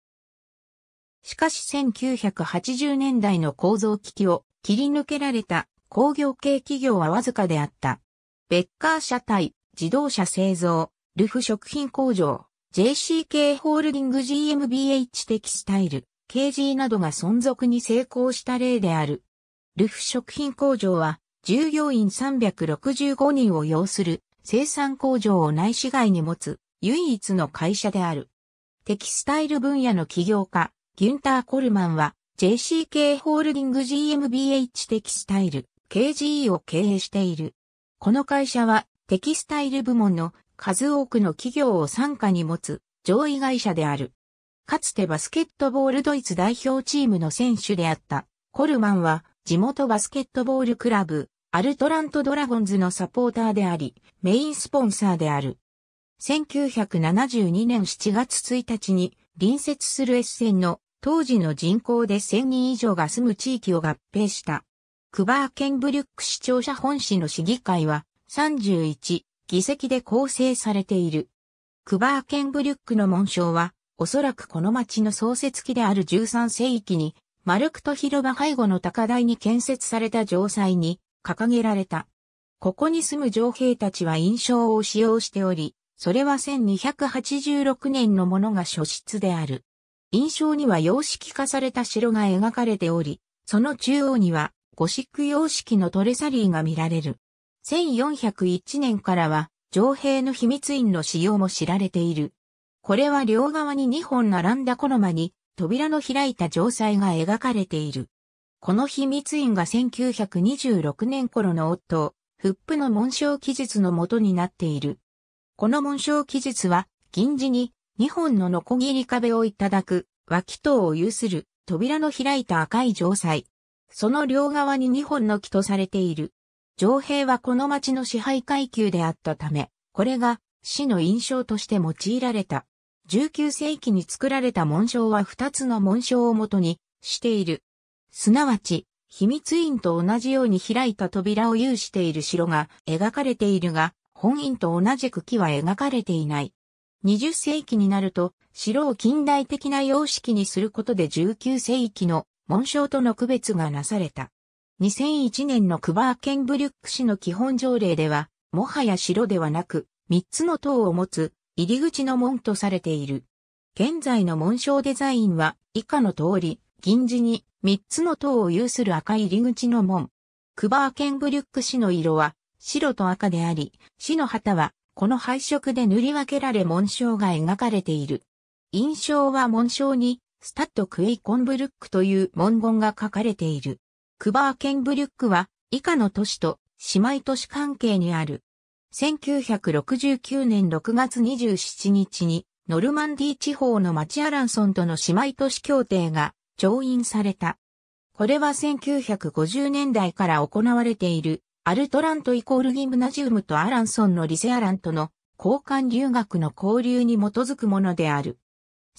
S1: しかし1980年代の構造危機を切り抜けられた工業系企業はわずかであった。ベッカー車体、自動車製造、ルフ食品工場、JCK ホールディング GmbH テキスタイル、KG などが存続に成功した例である。ルフ食品工場は従業員365人を要する生産工場を内市外に持つ唯一の会社である。テキスタイル分野の起業家、ギュンター・コルマンは JCK ホールディング GmbH テキスタイル KGE を経営している。この会社はテキスタイル部門の数多くの企業を傘下に持つ上位会社である。かつてバスケットボールドイツ代表チームの選手であったコルマンは地元バスケットボールクラブアルトラントドラゴンズのサポーターであり、メインスポンサーである。1972年7月1日に隣接する S 線の当時の人口で1000人以上が住む地域を合併した。クバーケンブリュック市庁舎本市の市議会は31議席で構成されている。クバーケンブリュックの紋章はおそらくこの町の創設期である13世紀にマルクト広場背後の高台に建設された城塞に掲げられた。ここに住む城兵たちは印象を使用しており、それは1286年のものが初出である。印象には様式化された城が描かれており、その中央にはゴシック様式のトレサリーが見られる。1401年からは、城兵の秘密院の使用も知られている。これは両側に2本並んだコロマに、扉の開いた城塞が描かれている。この秘密院が1926年頃の夫、フップの紋章記述のとになっている。この紋章記述は、銀字に2本のノコギリ壁をいただく、脇塔を有する扉の開いた赤い城塞。その両側に2本の木とされている。城兵はこの町の支配階級であったため、これが死の印象として用いられた。19世紀に作られた紋章は2つの紋章をもとにしている。すなわち、秘密院と同じように開いた扉を有している城が描かれているが、本院と同じく木は描かれていない。20世紀になると、城を近代的な様式にすることで19世紀の紋章との区別がなされた。2001年のクバーケンブリュック市の基本条例では、もはや城ではなく、3つの塔を持つ入り口の門とされている。現在の紋章デザインは以下の通り、銀字に三つの塔を有する赤入り口の門。クバーケンブリュック市の色は白と赤であり、市の旗はこの配色で塗り分けられ紋章が描かれている。印象は紋章にスタッドクエイコンブルックという文言が書かれている。クバーケンブリュックは以下の都市と姉妹都市関係にある。1969年6月27日にノルマンディ地方の町アランソンとの姉妹都市協定が調印された。これは1950年代から行われている、アルトラントイコールギムナジウムとアランソンのリセアラントの交換留学の交流に基づくものである。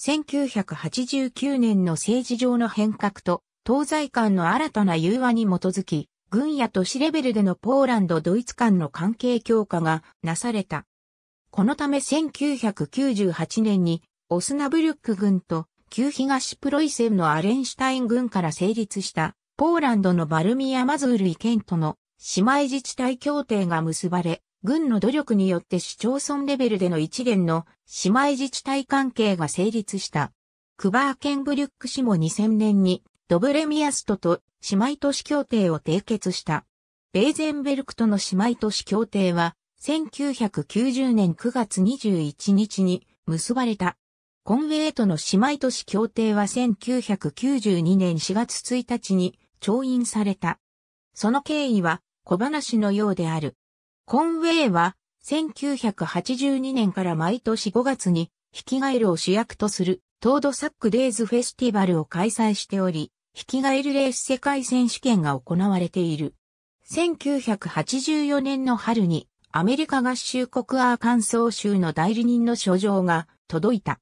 S1: 1989年の政治上の変革と東西間の新たな融和に基づき、軍や都市レベルでのポーランド・ドイツ間の関係強化がなされた。このため1998年にオスナブルック軍と旧東プロイセンのアレンシュタイン軍から成立したポーランドのバルミア・マズールイ県との姉妹自治体協定が結ばれ、軍の努力によって市町村レベルでの一連の姉妹自治体関係が成立した。クバーケンブリュック氏も2000年にドブレミアストと姉妹都市協定を締結した。ベーゼンベルクとの姉妹都市協定は1990年9月21日に結ばれた。コンウェイとの姉妹都市協定は1992年4月1日に調印された。その経緯は小話のようである。コンウェイは1982年から毎年5月にヒキガエルを主役とするトードサックデイズフェスティバルを開催しており、ヒキガエルレース世界選手権が行われている。1984年の春にアメリカ合衆国アーカンソー州の代理人の書状が届いた。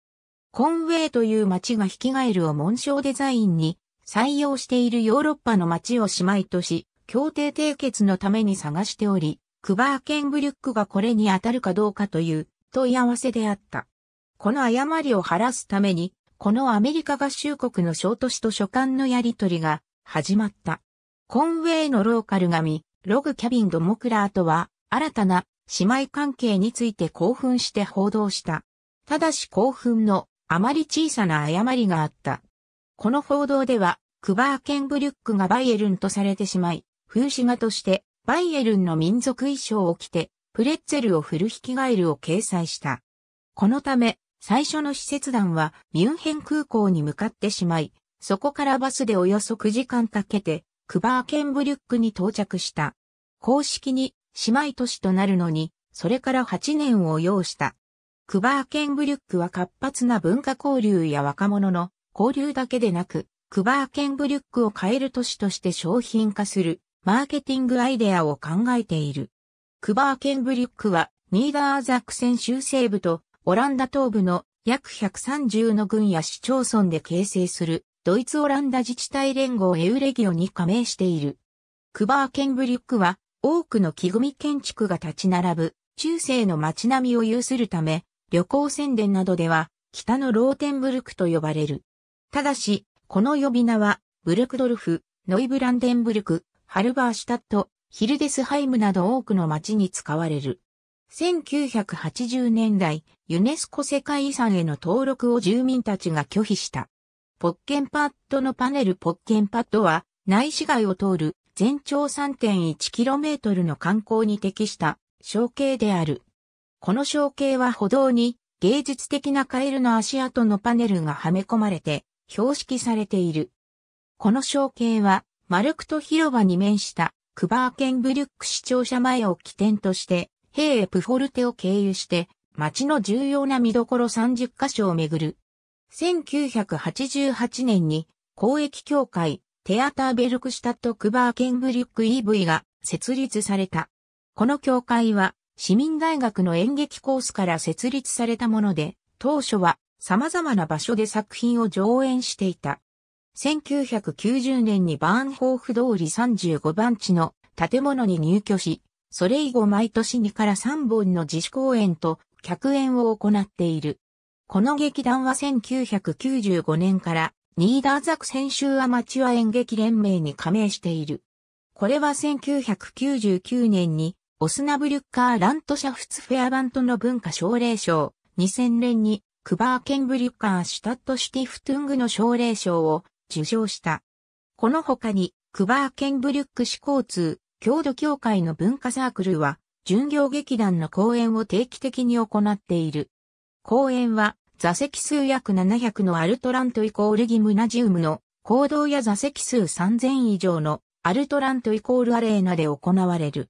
S1: コンウェイという町がヒキガエルを紋章デザインに採用しているヨーロッパの町を姉妹とし、協定締結のために探しており、クバーケンブリュックがこれに当たるかどうかという問い合わせであった。この誤りを晴らすために、このアメリカ合衆国の小都市と所管のやりとりが始まった。コンウェイのローカル紙、ログ・キャビン・ド・モクラーとは、新たな姉妹関係について興奮して報道した。ただし興奮のあまり小さな誤りがあった。この報道では、クバーケンブリュックがバイエルンとされてしまい、風刺画として、バイエルンの民族衣装を着て、プレッツェルを振る引きガエルを掲載した。このため、最初の施設団はミュンヘン空港に向かってしまい、そこからバスでおよそ9時間かけて、クバーケンブリュックに到着した。公式に姉妹都市となるのに、それから8年を要した。クバーケンブリュックは活発な文化交流や若者の交流だけでなく、クバーケンブリュックを変える都市として商品化するマーケティングアイデアを考えている。クバーケンブリュックはニーダーザクセン州西部とオランダ東部の約130の郡や市町村で形成するドイツオランダ自治体連合エウレギオに加盟している。クバーケンブリュックは多くの木組み建築が立ち並ぶ中世の街並みを有するため旅行宣伝などでは、北のローテンブルクと呼ばれる。ただし、この呼び名は、ブルクドルフ、ノイブランデンブルク、ハルバーシュタット、ヒルデスハイムなど多くの町に使われる。1980年代、ユネスコ世界遺産への登録を住民たちが拒否した。ポッケンパッドのパネルポッケンパッドは、内市街を通る全長 3.1km の観光に適した、象形である。この象形は歩道に芸術的なカエルの足跡のパネルがはめ込まれて標識されている。この象形はマルクト広場に面したクバーケンブリュック市庁舎前を起点としてヘープフォルテを経由して街の重要な見どころ30カ所を巡る。1988年に公益協会テアターベルクシュタットクバーケンブリュック EV が設立された。この協会は市民大学の演劇コースから設立されたもので、当初は様々な場所で作品を上演していた。1990年にバーンホーフ通り35番地の建物に入居し、それ以後毎年2から3本の自主公演と客演を行っている。この劇団は1995年からニーダーザク選手アマチュア演劇連盟に加盟している。これは1999年にオスナブリュッカー・ラントシャフツ・フェアバントの文化奨励賞、2000年にクバーケンブリュッカー・シュタット・シティフトゥングの奨励賞を受賞した。この他に、クバーケンブリュック市交通、郷土協会の文化サークルは、巡業劇団の公演を定期的に行っている。公演は、座席数約700のアルトラントイコールギムナジウムの行動や座席数3000以上のアルトラントイコールアレーナで行われる。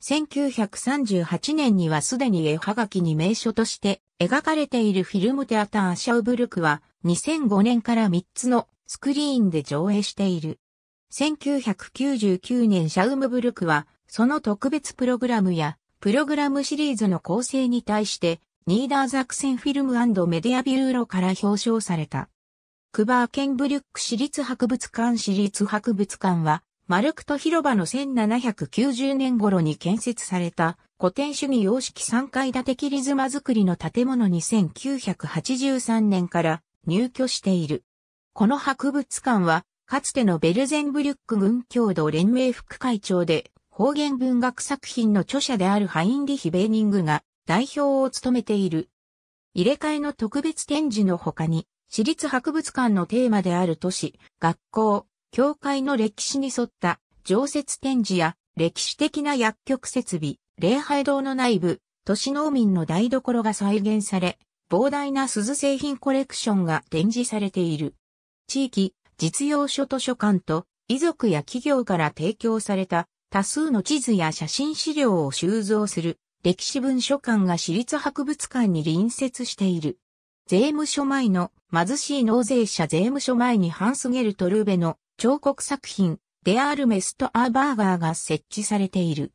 S1: 1938年にはすでに絵はがきに名所として描かれているフィルムテアターシャウブルクは2005年から3つのスクリーンで上映している。1999年シャウムブルクはその特別プログラムやプログラムシリーズの構成に対してニーダーザクセンフィルムメディアビューロから表彰された。クバーケンブリュック私立博物館私立博物館はマルクト広場の1790年頃に建設された古典主義様式3階建て切り妻作りの建物に1983年から入居している。この博物館はかつてのベルゼンブリュック軍協同連盟副会長で方言文学作品の著者であるハインリヒ・ベーニングが代表を務めている。入れ替えの特別展示の他に、私立博物館のテーマである都市、学校、教会の歴史に沿った常設展示や歴史的な薬局設備、礼拝堂の内部、都市農民の台所が再現され、膨大な鈴製品コレクションが展示されている。地域、実用書図書館と遺族や企業から提供された多数の地図や写真資料を収蔵する歴史文書館が私立博物館に隣接している。税務署前の貧しい納税者税務署前にハンスゲルトルーベの彫刻作品、デアールメスト・アーバーガーが設置されている。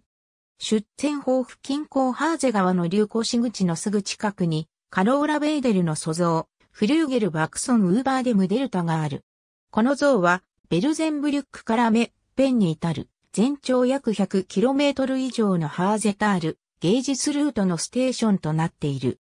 S1: 出展豊富近郊ハーゼ川の流行し口のすぐ近くに、カローラ・ベーデルの塑像、フリューゲル・バクソン・ウーバーデム・デルタがある。この像は、ベルゼンブリュックからメペンに至る、全長約 100km 以上のハーゼタール、ゲージスルートのステーションとなっている。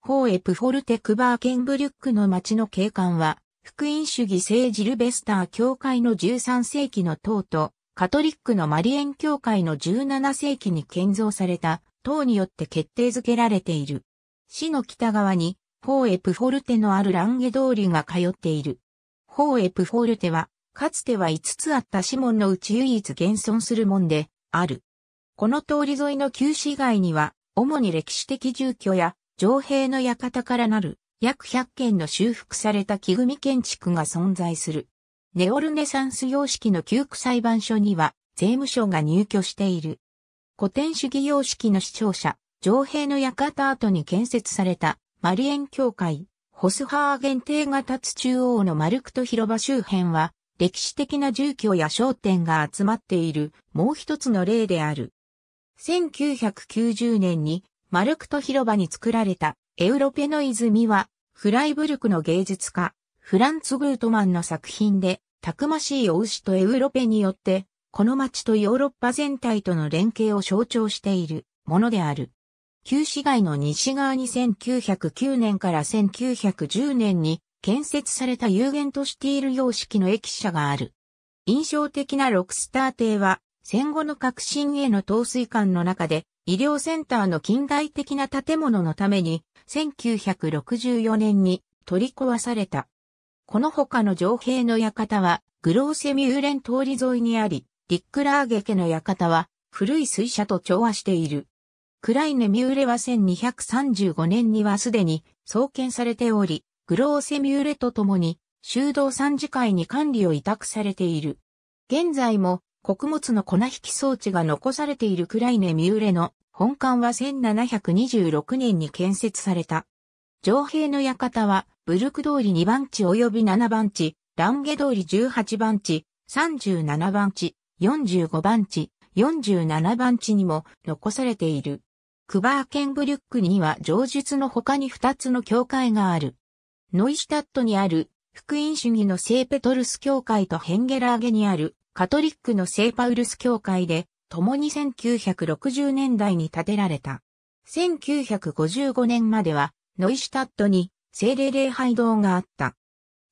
S1: ホーエプフォルテクバーケンブリュックの街の景観は、福音主義聖ジルベスター教会の13世紀の塔と、カトリックのマリエン教会の17世紀に建造された塔によって決定づけられている。市の北側に、ホーエプフォルテのあるランゲ通りが通っている。ホーエプフォルテは、かつては5つあった市門のうち唯一現存する門で、ある。この通り沿いの旧市街には、主に歴史的住居や、城兵の館からなる約100件の修復された木組建築が存在する。ネオルネサンス様式の旧区裁判所には税務署が入居している。古典主義様式の視聴者、城兵の館跡に建設されたマリエン教会、ホスハーゲン邸が立つ中央のマルクト広場周辺は歴史的な住居や商店が集まっているもう一つの例である。1990年にマルクト広場に作られたエウロペの泉はフライブルクの芸術家、フランツ・グートマンの作品で、たくましいお牛とエウロペによって、この町とヨーロッパ全体との連携を象徴しているものである。旧市街の西側に1909年から1910年に建設された有限としている様式の駅舎がある。印象的なロクスター邸は、戦後の革新への陶水感の中で、医療センターの近代的な建物のために1964年に取り壊された。この他の城兵の館は、グローセミューレン通り沿いにあり、リックラーゲ家の館は、古い水車と調和している。クライネミューレは1235年にはすでに創建されており、グローセミューレと共に修道参事会に管理を委託されている。現在も穀物の粉引き装置が残されているクライネミューレの本館は1726年に建設された。城兵の館は、ブルク通り2番地及び7番地、ランゲ通り18番地、37番地、45番地、47番地にも残されている。クバーケンブリュックには上述の他に2つの教会がある。ノイシュタットにある福音主義の聖ペトルス教会とヘンゲラーゲにあるカトリックの聖パウルス教会で共に1960年代に建てられた。1955年までは、ノイシュタットに聖霊礼拝堂があった。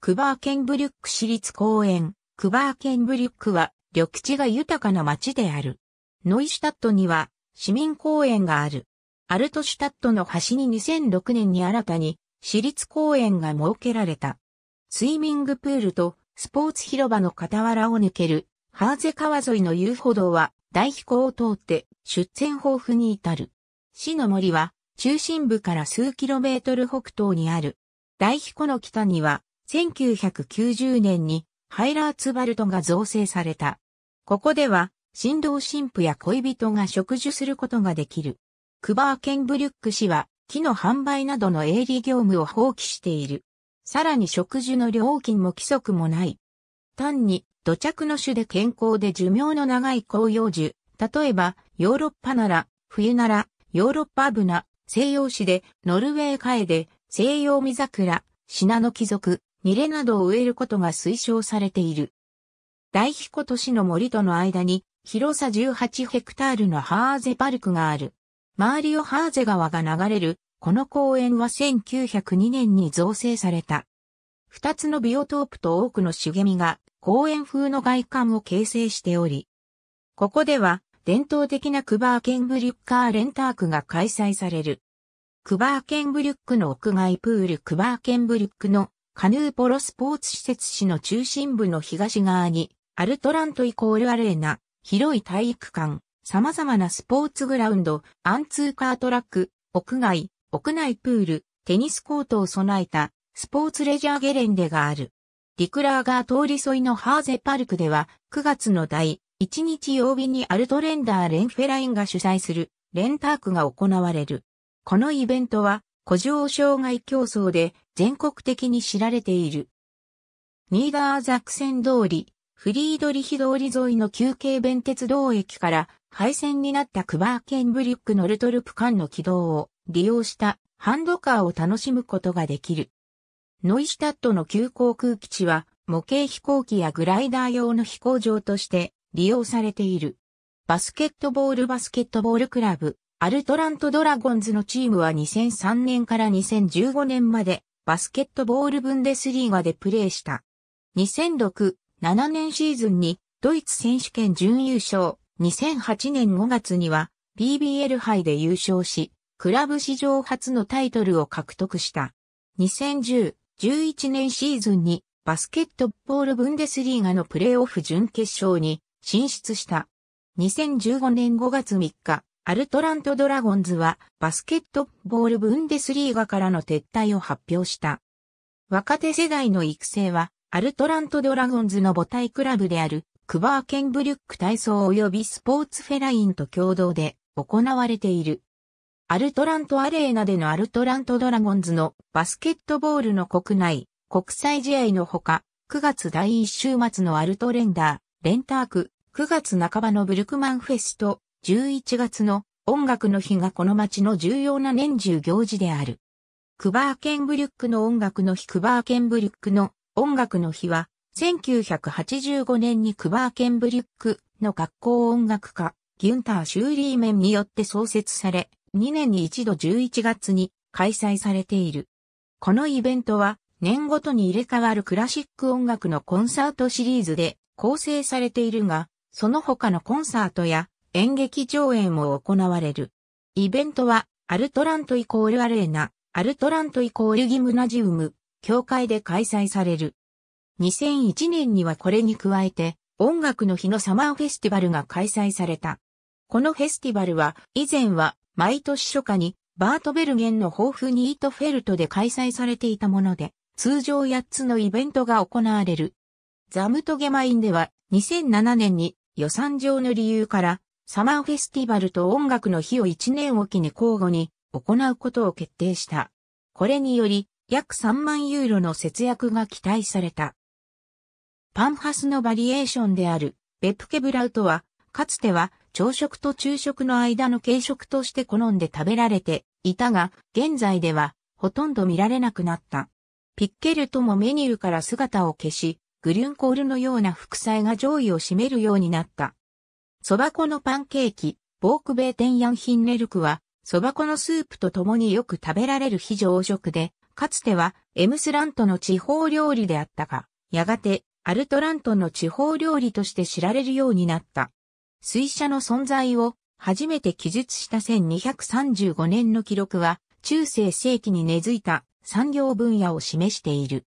S1: クバーケンブリュック市立公園、クバーケンブリュックは緑地が豊かな町である。ノイシュタットには市民公園がある。アルトシュタットの端に2006年に新たに市立公園が設けられた。スイミングプールとスポーツ広場の傍らを抜けるハーゼ川沿いの遊歩道は大飛行を通って出船豊富に至る。市の森は中心部から数キロメートル北東にある。大飛行の北には1990年にハイラーツバルトが造成された。ここでは新郎新婦や恋人が植樹することができる。クバーケンブリュック市は木の販売などの営利業務を放棄している。さらに植樹の料金も規則もない。単に土着の種で健康で寿命の長い紅葉樹。例えば、ヨーロッパなら、冬なら、ヨーロッパブナ、西洋種で、ノルウェーカエデ、西洋ミザクラ、シナノキ族、ニレなどを植えることが推奨されている。大彦都市の森との間に、広さ18ヘクタールのハーゼパルクがある。周りをハーゼ川が流れる、この公園は1902年に造成された。二つのビオトープと多くの茂みが公園風の外観を形成しており、ここでは伝統的なクバーケンブリュッカーレンタークが開催される。クバーケンブリュックの屋外プールクバーケンブリュックのカヌーポロスポーツ施設市の中心部の東側にアルトラントイコールアレーナ、広い体育館、様々なスポーツグラウンド、アンツーカートラック、屋外、屋内プール、テニスコートを備えたスポーツレジャーゲレンデがある。リクラーガー通り沿いのハーゼパルクでは、9月の第1日曜日にアルトレンダー・レンフェラインが主催するレンタークが行われる。このイベントは、古城障害競争で全国的に知られている。ニーダーザクセン通り、フリードリヒ通り沿いの休憩弁鉄道駅から廃線になったクバーケンブリュックのルトルプ間の軌道を利用したハンドカーを楽しむことができる。ノイシュタットの急航空基地は模型飛行機やグライダー用の飛行場として利用されている。バスケットボールバスケットボールクラブ、アルトラントドラゴンズのチームは2003年から2015年までバスケットボールブンデスリーガでプレーした。2006、7年シーズンにドイツ選手権準優勝、2008年5月には PBL 杯で優勝し、クラブ史上初のタイトルを獲得した。2010、2011年シーズンにバスケットボールブンデスリーガのプレーオフ準決勝に進出した。2015年5月3日、アルトラントドラゴンズはバスケットボールブンデスリーガからの撤退を発表した。若手世代の育成はアルトラントドラゴンズの母体クラブであるクバーケンブリュック体操及びスポーツフェラインと共同で行われている。アルトラントアレーナでのアルトラントドラゴンズのバスケットボールの国内、国際試合のほか、9月第1週末のアルトレンダー、レンターク、9月半ばのブルクマンフェスト、11月の音楽の日がこの街の重要な年中行事である。クバーケンブリュックの音楽の日クバーケンブリュックの音楽の日は、1985年にクバーケンブリュックの学校音楽家、ギュンター・シューリーメンによって創設され、2年に一度11月に開催されている。このイベントは年ごとに入れ替わるクラシック音楽のコンサートシリーズで構成されているが、その他のコンサートや演劇上演も行われる。イベントはアルトラントイコールアレーナ、アルトラントイコールギムナジウム、協会で開催される。2001年にはこれに加えて、音楽の日のサマーフェスティバルが開催された。このフェスティバルは、以前は毎年初夏にバートベルゲンの豊富にイートフェルトで開催されていたもので、通常8つのイベントが行われる。ザムトゲマインでは2007年に予算上の理由からサマーフェスティバルと音楽の日を1年おきに交互に行うことを決定した。これにより約3万ユーロの節約が期待された。パンハスのバリエーションであるベプケブラウトは、かつては朝食と昼食の間の軽食として好んで食べられていたが、現在ではほとんど見られなくなった。ピッケルトもメニューから姿を消し、グリュンコールのような副菜が上位を占めるようになった。蕎麦粉のパンケーキ、ボークベーテンヤンヒンネルクは、蕎麦粉のスープと共によく食べられる非常食で、かつてはエムスラントの地方料理であったが、やがてアルトラントの地方料理として知られるようになった。水車の存在を初めて記述した1235年の記録は、中世世紀に根付いた産業分野を示している。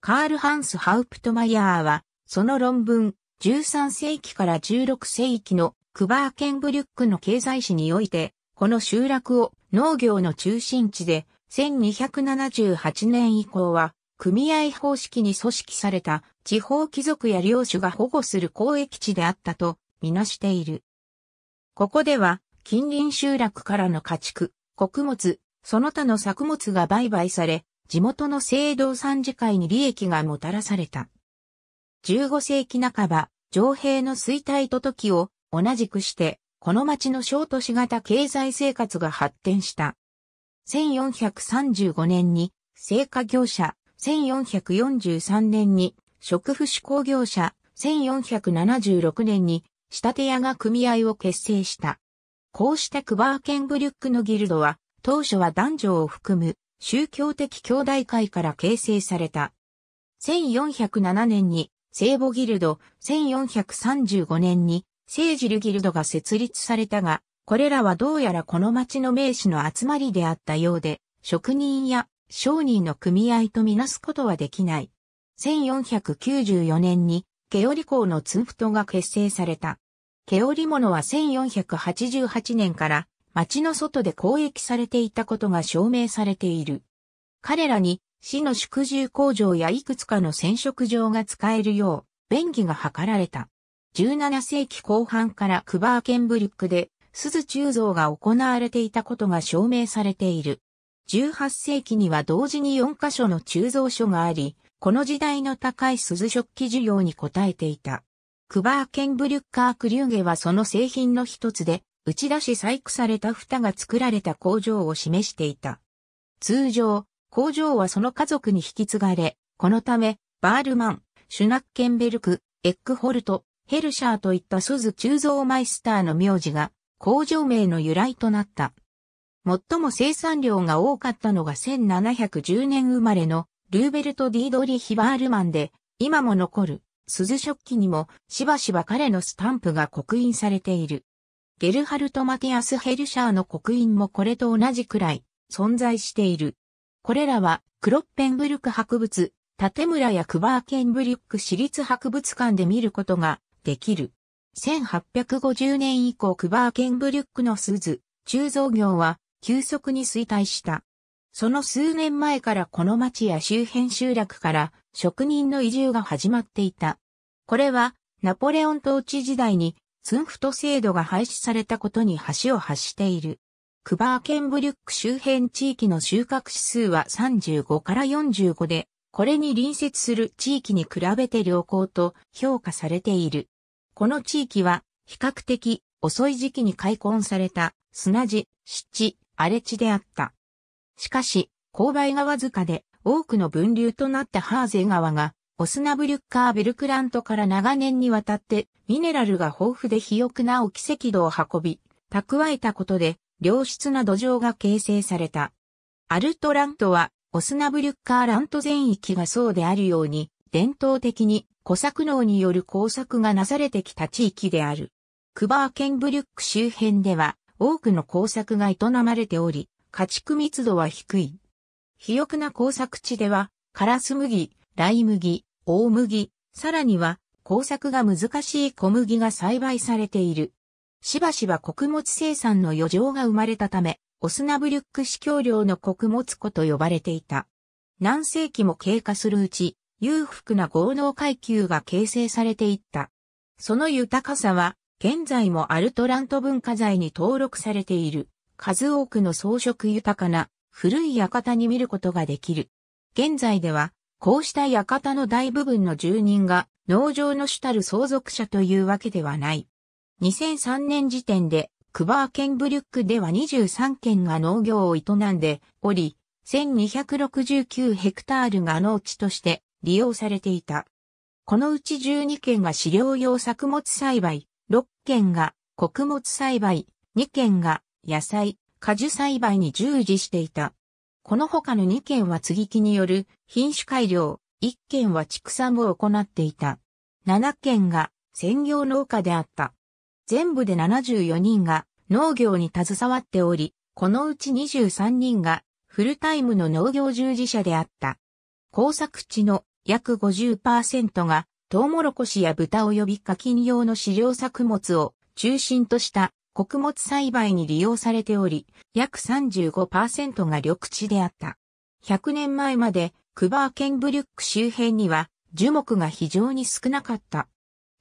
S1: カール・ハンス・ハウプトマヤーは、その論文、13世紀から16世紀のクバーケンブリュックの経済史において、この集落を農業の中心地で、1278年以降は、組合方式に組織された地方貴族や領主が保護する交易地であったとみなしている。ここでは、近隣集落からの家畜、穀物、その他の作物が売買され、地元の制度参事会に利益がもたらされた。15世紀半ば、上兵の衰退と時を同じくして、この町の小都市型経済生活が発展した。1435年に生菓業者、1443年に食不種工業者、1476年に仕立屋が組合を結成した。こうしてクバーケンブリュックのギルドは、当初は男女を含む宗教的兄弟会から形成された。1407年に聖母ギルド、1435年に聖ジルギルドが設立されたが、これらはどうやらこの町の名士の集まりであったようで、職人や商人の組合とみなすことはできない。1494年にケオリーのツンフトが結成された。毛織物は1488年から町の外で交易されていたことが証明されている。彼らに市の祝住工場やいくつかの染色場が使えるよう便宜が図られた。17世紀後半からクバーケンブリックで鈴鋳造が行われていたことが証明されている。18世紀には同時に4カ所の鋳造所があり、この時代の高い鈴食器需要に応えていた。クバーケンブリュッカークリューゲはその製品の一つで、打ち出し細工された蓋が作られた工場を示していた。通常、工場はその家族に引き継がれ、このため、バールマン、シュナッケンベルク、エックホルト、ヘルシャーといったソズ鋳造マイスターの名字が工場名の由来となった。最も生産量が多かったのが1710年生まれのルーベルト・ディードリヒ・バールマンで、今も残る鈴食器にもしばしば彼のスタンプが刻印されている。ゲルハルト・マティアス・ヘルシャーの刻印もこれと同じくらい存在している。これらはクロッペンブルク博物、縦村やクバーケンブリュック私立博物館で見ることができる。1850年以降クバーケンブリュックの鈴、鋳造業は急速に衰退した。その数年前からこの町や周辺集落から職人の移住が始まっていた。これは、ナポレオン統治時代に、ツンフト制度が廃止されたことに橋を発している。クバーケンブリュック周辺地域の収穫指数は35から45で、これに隣接する地域に比べて良好と評価されている。この地域は比較的遅い時期に開墾された砂地、湿地、荒れ地であった。しかし、勾配がわずかで多くの分流となったハーゼ川が、オスナブリュッカーベルクラントから長年にわたって、ミネラルが豊富で肥沃な沖キ土を運び、蓄えたことで、良質な土壌が形成された。アルトラントは、オスナブリュッカーラント全域がそうであるように、伝統的に小作農による工作がなされてきた地域である。クバーケンブリュック周辺では多くの工作が営まれており、家畜密度は低い。肥沃な工作地では、カラス麦、ライ麦、大麦、さらには工作が難しい小麦が栽培されている。しばしば穀物生産の余剰が生まれたため、オスナブリュック市教領の穀物庫と呼ばれていた。何世紀も経過するうち、裕福な豪農階級が形成されていった。その豊かさは、現在もアルトラント文化財に登録されている、数多くの装飾豊かな古い館に見ることができる。現在では、こうした館の大部分の住人が農場の主たる相続者というわけではない。2003年時点で、クバーケンブリュックでは23軒が農業を営んでおり、1269ヘクタールが農地として利用されていた。このうち12軒が飼料用作物栽培、6軒が穀物栽培、2軒が野菜、果樹栽培に従事していた。この他の2件は継ぎ木による品種改良、1件は畜産を行っていた。7件が専業農家であった。全部で74人が農業に携わっており、このうち23人がフルタイムの農業従事者であった。工作地の約50%がトウモロコシや豚及び課金用の飼料作物を中心とした穀物栽培に利用されており、約35%が緑地であった。100年前までクバーケンブリュック周辺には樹木が非常に少なかった。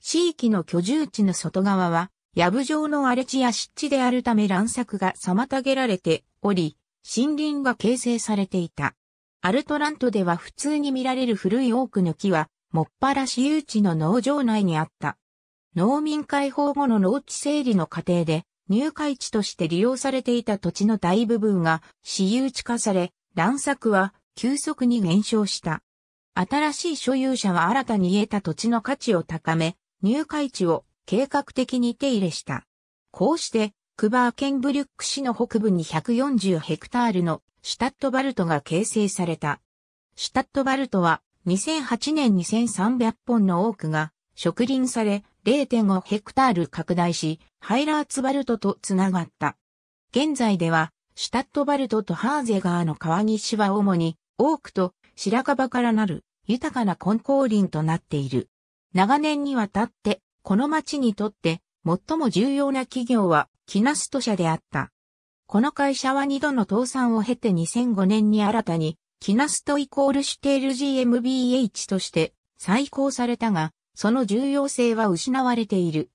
S1: 地域の居住地の外側は、ヤブ状の荒れ地や湿地であるため乱作が妨げられており、森林が形成されていた。アルトラントでは普通に見られる古い多くの木は、もっぱら私有地の農場内にあった。農民解放後の農地整理の過程で、入会地として利用されていた土地の大部分が私有地化され、乱作は急速に減少した。新しい所有者は新たに得た土地の価値を高め、入会地を計画的に手入れした。こうして、クバーケンブリュック市の北部に140ヘクタールのシュタットバルトが形成された。シュタットバルトは2008年2300本の多くが植林され、0.5ヘクタール拡大し、ハイラーツバルトとつながった。現在では、シュタットバルトとハーゼガーの川岸は主に、多くと白樺からなる豊かな根高林となっている。長年にわたって、この町にとって最も重要な企業はキナスト社であった。この会社は2度の倒産を経て2005年に新たに、キナストイコールシュテール GmbH として再興されたが、その重要性は失われている。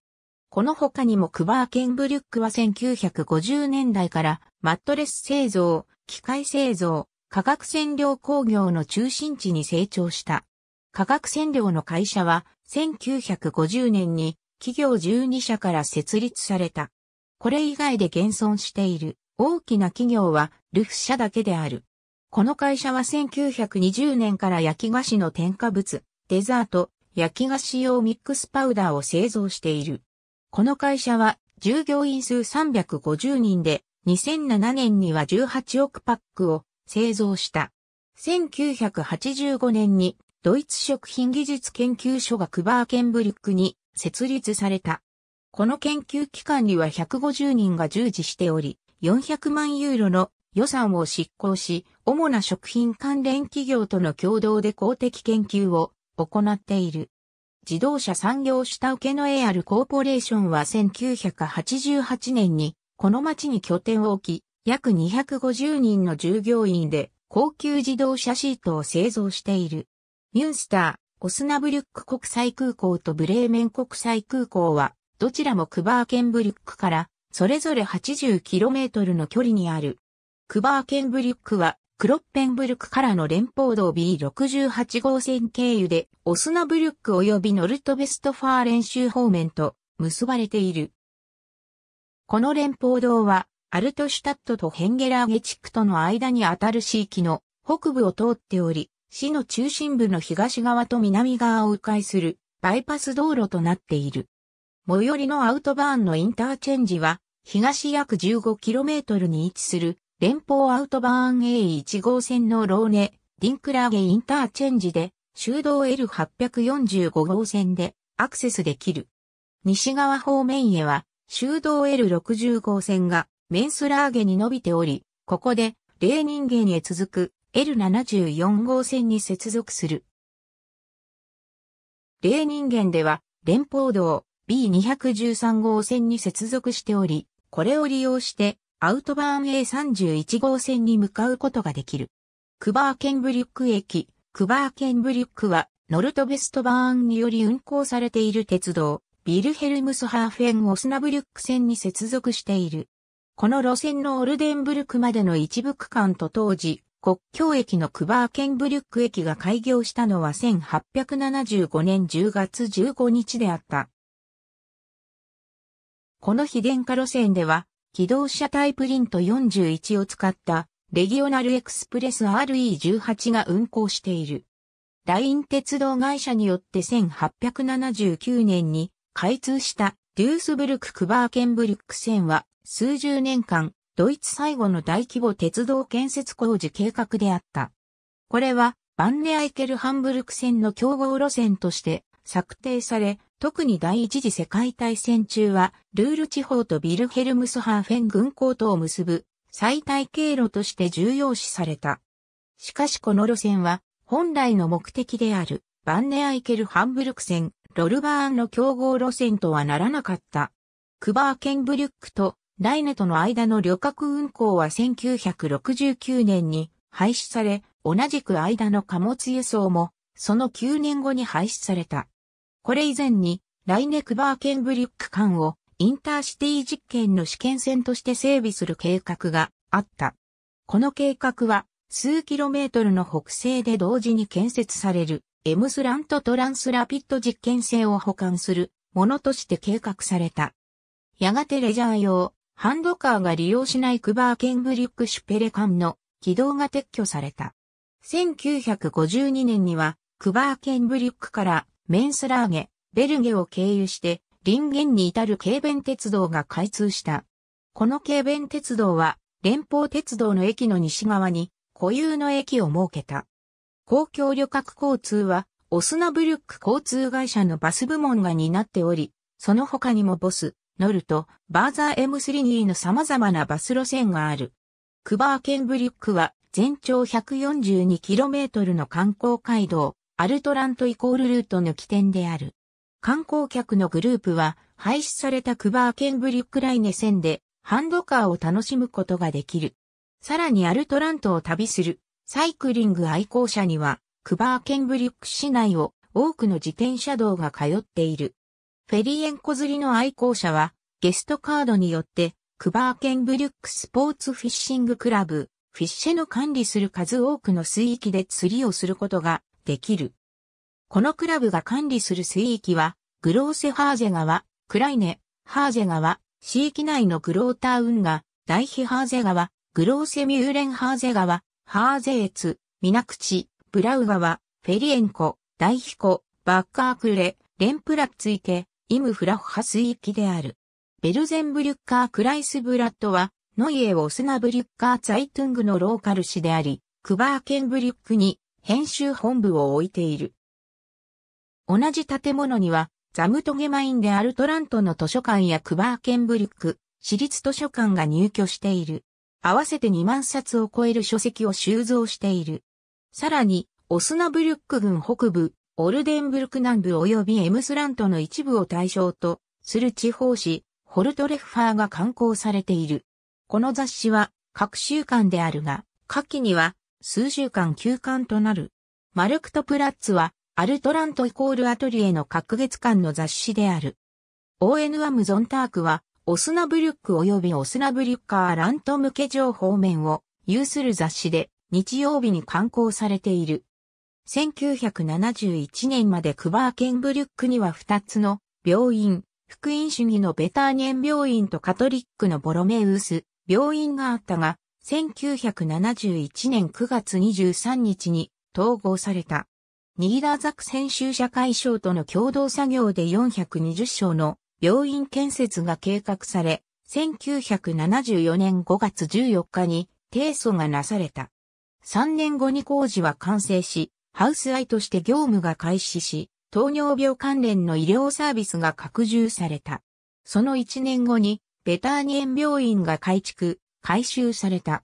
S1: この他にもクバーケンブリュックは1950年代からマットレス製造、機械製造、化学染料工業の中心地に成長した。化学染料の会社は1950年に企業12社から設立された。これ以外で現存している大きな企業はルフ社だけである。この会社は1920年から焼き菓子の添加物、デザート、焼き菓子用ミックスパウダーを製造している。この会社は従業員数350人で2007年には18億パックを製造した。1985年にドイツ食品技術研究所がクバーケンブリックに設立された。この研究機関には150人が従事しており、400万ユーロの予算を執行し、主な食品関連企業との共同で公的研究を行っている。自動車産業下請けの AR コーポレーションは1988年にこの町に拠点を置き、約250人の従業員で高級自動車シートを製造している。ミュンスター、オスナブリュック国際空港とブレーメン国際空港は、どちらもクバーケンブリュックから、それぞれ 80km の距離にある。クバーケンブリュックは、クロッペンブルクからの連邦道 B68 号線経由で、オスナブルック及びノルトベストファー練習方面と結ばれている。この連邦道は、アルトシュタットとヘンゲラーゲチ区クとの間にあたる地域の北部を通っており、市の中心部の東側と南側を迂回するバイパス道路となっている。最寄りのアウトバーンのインターチェンジは、東約 15km に位置する連邦アウトバーン A1 号線のローネ、ディンクラーゲインターチェンジで、修道 L845 号線でアクセスできる。西側方面へは、修道 L60 号線がメンスラーゲに伸びており、ここで、レーニンゲンへ続く L74 号線に接続する。レーニンゲンでは、連邦道 B213 号線に接続しており、これを利用してアウトバーン A31 号線に向かうことができる。クバーケンブリュック駅、クバーケンブリュックは、ノルトベストバーンにより運行されている鉄道、ビルヘルムスハーフェン・オスナブリュック線に接続している。この路線のオルデンブルクまでの一部区間と当時、国境駅のクバーケンブリュック駅が開業したのは1875年10月15日であった。この非電化路線では、機動車タイプリント41を使ったレギオナルエクスプレス RE18 が運行している。ライン鉄道会社によって1879年に開通したデュースブルク・クバーケンブルック線は数十年間ドイツ最後の大規模鉄道建設工事計画であった。これはバンネアイケルハンブルク線の競合路線として策定され、特に第一次世界大戦中は、ルール地方とビルヘルムスハーフェン軍港とを結ぶ最大経路として重要視された。しかしこの路線は、本来の目的である、バンネアイケルハンブルク線、ロルバーンの競合路線とはならなかった。クバーケンブリュックとライネとの間の旅客運行は1969年に廃止され、同じく間の貨物輸送も、その9年後に廃止された。これ以前に、ライネクバーケンブリック間をインターシティ実験の試験線として整備する計画があった。この計画は数キロメートルの北西で同時に建設されるエムスラントトランスラピッド実験性を保管するものとして計画された。やがてレジャー用、ハンドカーが利用しないクバーケンブリックシュペレ間の軌道が撤去された。1952年にはクバーケンブリックからメンスラーゲ、ベルゲを経由して、リンゲンに至る軽便鉄道が開通した。この軽便鉄道は、連邦鉄道の駅の西側に固有の駅を設けた。公共旅客交通は、オスナブルック交通会社のバス部門が担っており、その他にもボス、ノルト、バーザー M3 の様々なバス路線がある。クバーケンブリックは全長 142km の観光街道、アルトラントイコールルートの起点である。観光客のグループは、廃止されたクバーケンブリュックライネ線で、ハンドカーを楽しむことができる。さらにアルトラントを旅する、サイクリング愛好者には、クバーケンブリュック市内を多くの自転車道が通っている。フェリエンコ釣りの愛好者は、ゲストカードによって、クバーケンブリュックスポーツフィッシングクラブ、フィッシェの管理する数多くの水域で釣りをすることができる。このクラブが管理する水域は、グローセハーゼ川、クライネ、ハーゼ川、市域内のグロータウン河、大ヒハーゼ川、グローセミューレンハーゼ川、ハーゼエツ、ミナクチ、ブラウ川、フェリエンコ、大ヒコ、バッカークレ、レンプラッツケ、イムフラッハ水域である。ベルゼンブリュッカー・クライスブラッドは、ノイエ・オスナブリュッカー・ツァイトゥングのローカル市であり、クバーケンブリュックに編集本部を置いている。同じ建物には、ザムトゲマインであるトラントの図書館やクバーケンブルック、私立図書館が入居している。合わせて2万冊を超える書籍を収蔵している。さらに、オスナブルック郡北部、オルデンブルク南部及びエムスラントの一部を対象とする地方紙、ホルトレファーが刊行されている。この雑誌は各週間であるが、夏季には数週間休館となる。マルクト・プラッツは、アルトラントイコールアトリエの各月間の雑誌である。オーエヌ・アム・ゾンタークは、オスナブリュック及びオスナブリュッカーラント向け情報面を有する雑誌で、日曜日に刊行されている。1971年までクバーケンブリュックには2つの病院、福音主義のベターニェン病院とカトリックのボロメウス病院があったが、1971年9月23日に統合された。ニーダーザク編集社会省との共同作業で420床の病院建設が計画され、1974年5月14日に提訴がなされた。3年後に工事は完成し、ハウスアイとして業務が開始し、糖尿病関連の医療サービスが拡充された。その1年後に、ベターニエン病院が改築、改修された。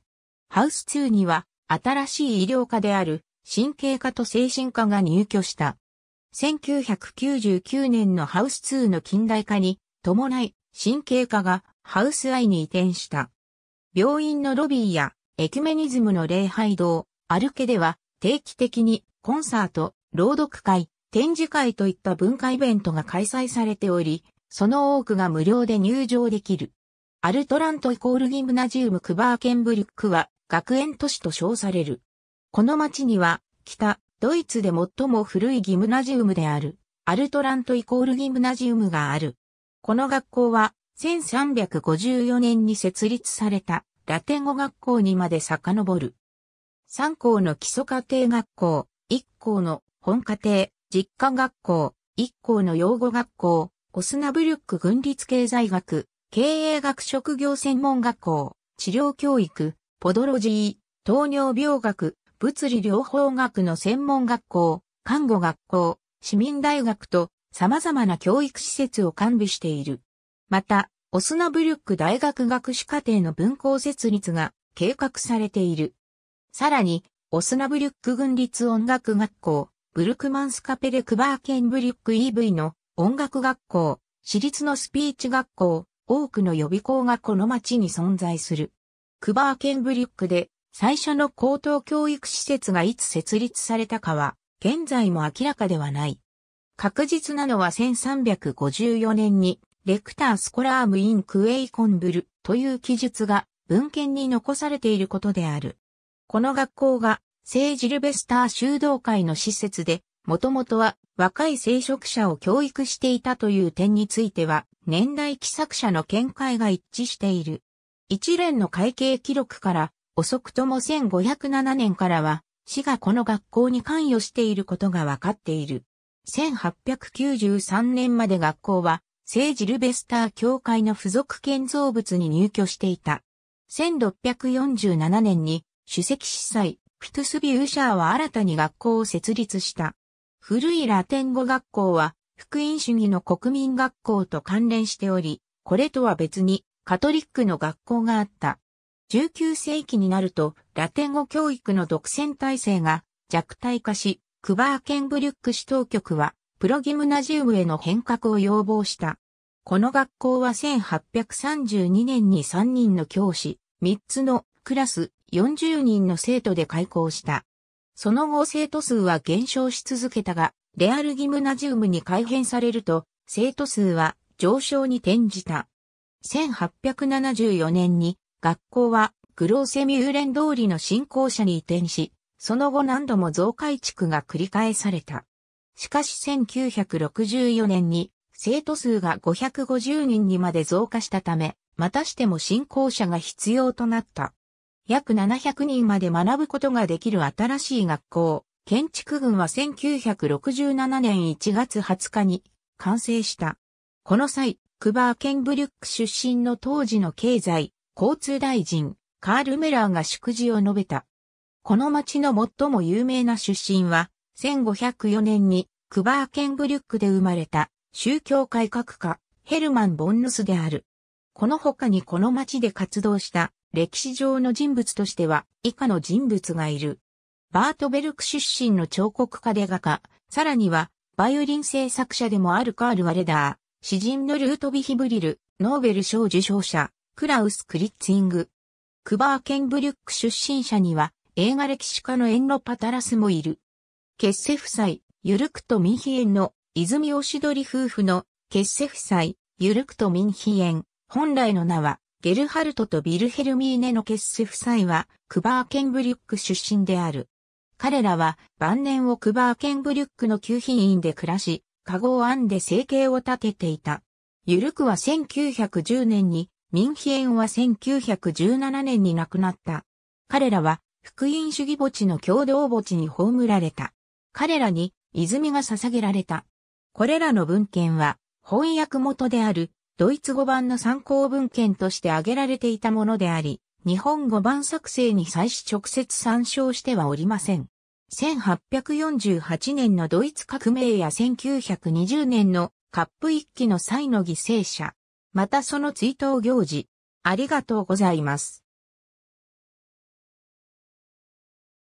S1: ハウス2には新しい医療科である神経科と精神科が入居した。1999年のハウス2の近代化に伴い神経科がハウスアイに移転した。病院のロビーやエキュメニズムの礼拝堂、アルケでは定期的にコンサート、朗読会、展示会といった文化イベントが開催されており、その多くが無料で入場できる。アルトラントイコールギムナジウムクバーケンブリュックは学園都市と称される。この町には、北、ドイツで最も古いギムナジウムである、アルトラントイコールギムナジウムがある。この学校は、1354年に設立された、ラテン語学校にまで遡る。3校の基礎家庭学校、1校の本家庭、実家学校、1校の養護学校、オスナブリュック軍立経済学、経営学職業専門学校、治療教育、ポドロジー、糖尿病学、物理療法学の専門学校、看護学校、市民大学と様々な教育施設を完備している。また、オスナブリュック大学学士課程の分校設立が計画されている。さらに、オスナブリュック軍立音楽学校、ブルクマンスカペレクバーケンブリュック EV の音楽学校、私立のスピーチ学校、多くの予備校がこの町に存在する。クバーケンブリックで最初の高等教育施設がいつ設立されたかは、現在も明らかではない。確実なのは1354年に、レクタースコラームインクエイコンブルという記述が文献に残されていることである。この学校が聖ジルベスター修道会の施設で、もともとは若い聖職者を教育していたという点については、年代記作者の見解が一致している。一連の会計記録から、遅くとも1507年からは、市がこの学校に関与していることが分かっている。1893年まで学校は、聖ジルベスター教会の付属建造物に入居していた。1647年に、主席司祭、フィトスビウーシャーは新たに学校を設立した。古いラテン語学校は、福音主義の国民学校と関連しており、これとは別にカトリックの学校があった。19世紀になると、ラテン語教育の独占体制が弱体化し、クバーケンブリュック市当局は、プロギムナジウムへの変革を要望した。この学校は1832年に3人の教師、3つのクラス40人の生徒で開校した。その後生徒数は減少し続けたが、レアルギムナジウムに改変されると、生徒数は上昇に転じた。1874年に学校はグローセミューレン通りの新校舎に移転し、その後何度も増改築が繰り返された。しかし1964年に生徒数が550人にまで増加したため、またしても新校舎が必要となった。約700人まで学ぶことができる新しい学校、建築群は1967年1月20日に完成した。この際、クバーケンブリュック出身の当時の経済、交通大臣、カール・メラーが祝辞を述べた。この町の最も有名な出身は、1504年にクバーケンブリュックで生まれた宗教改革家ヘルマン・ボンヌスである。この他にこの町で活動した歴史上の人物としては以下の人物がいる。バートベルク出身の彫刻家で画家、さらにはバイオリン製作者でもあるカール・ワレダー、詩人のルートビヒブリル、ノーベル賞受賞者、クラウス・クリッツィング。クバーケンブリュック出身者には映画歴史家のエンロ・パタラスもいる。結成夫妻、ゆるくとミンヒエンの泉おしどり夫婦の結成夫妻、ゆるくとミンヒエン、本来の名はゲルハルトとビルヘルミーネのケッス夫妻は、クバーケンブリュック出身である。彼らは晩年をクバーケンブリュックの旧品院で暮らし、カゴを編んで生計を立てていた。ゆるくは1910年に、ミンヒエンは1917年に亡くなった。彼らは、福音主義墓地の共同墓地に葬られた。彼らに、泉が捧げられた。これらの文献は、翻訳元である、ドイツ語版の参考文献として挙げられていたものであり、日本語版作成に際し直接参照してはおりません。1848年のドイツ革命や1920年のカップ一揆の際の犠牲者、またその追悼行事、ありがとうございます。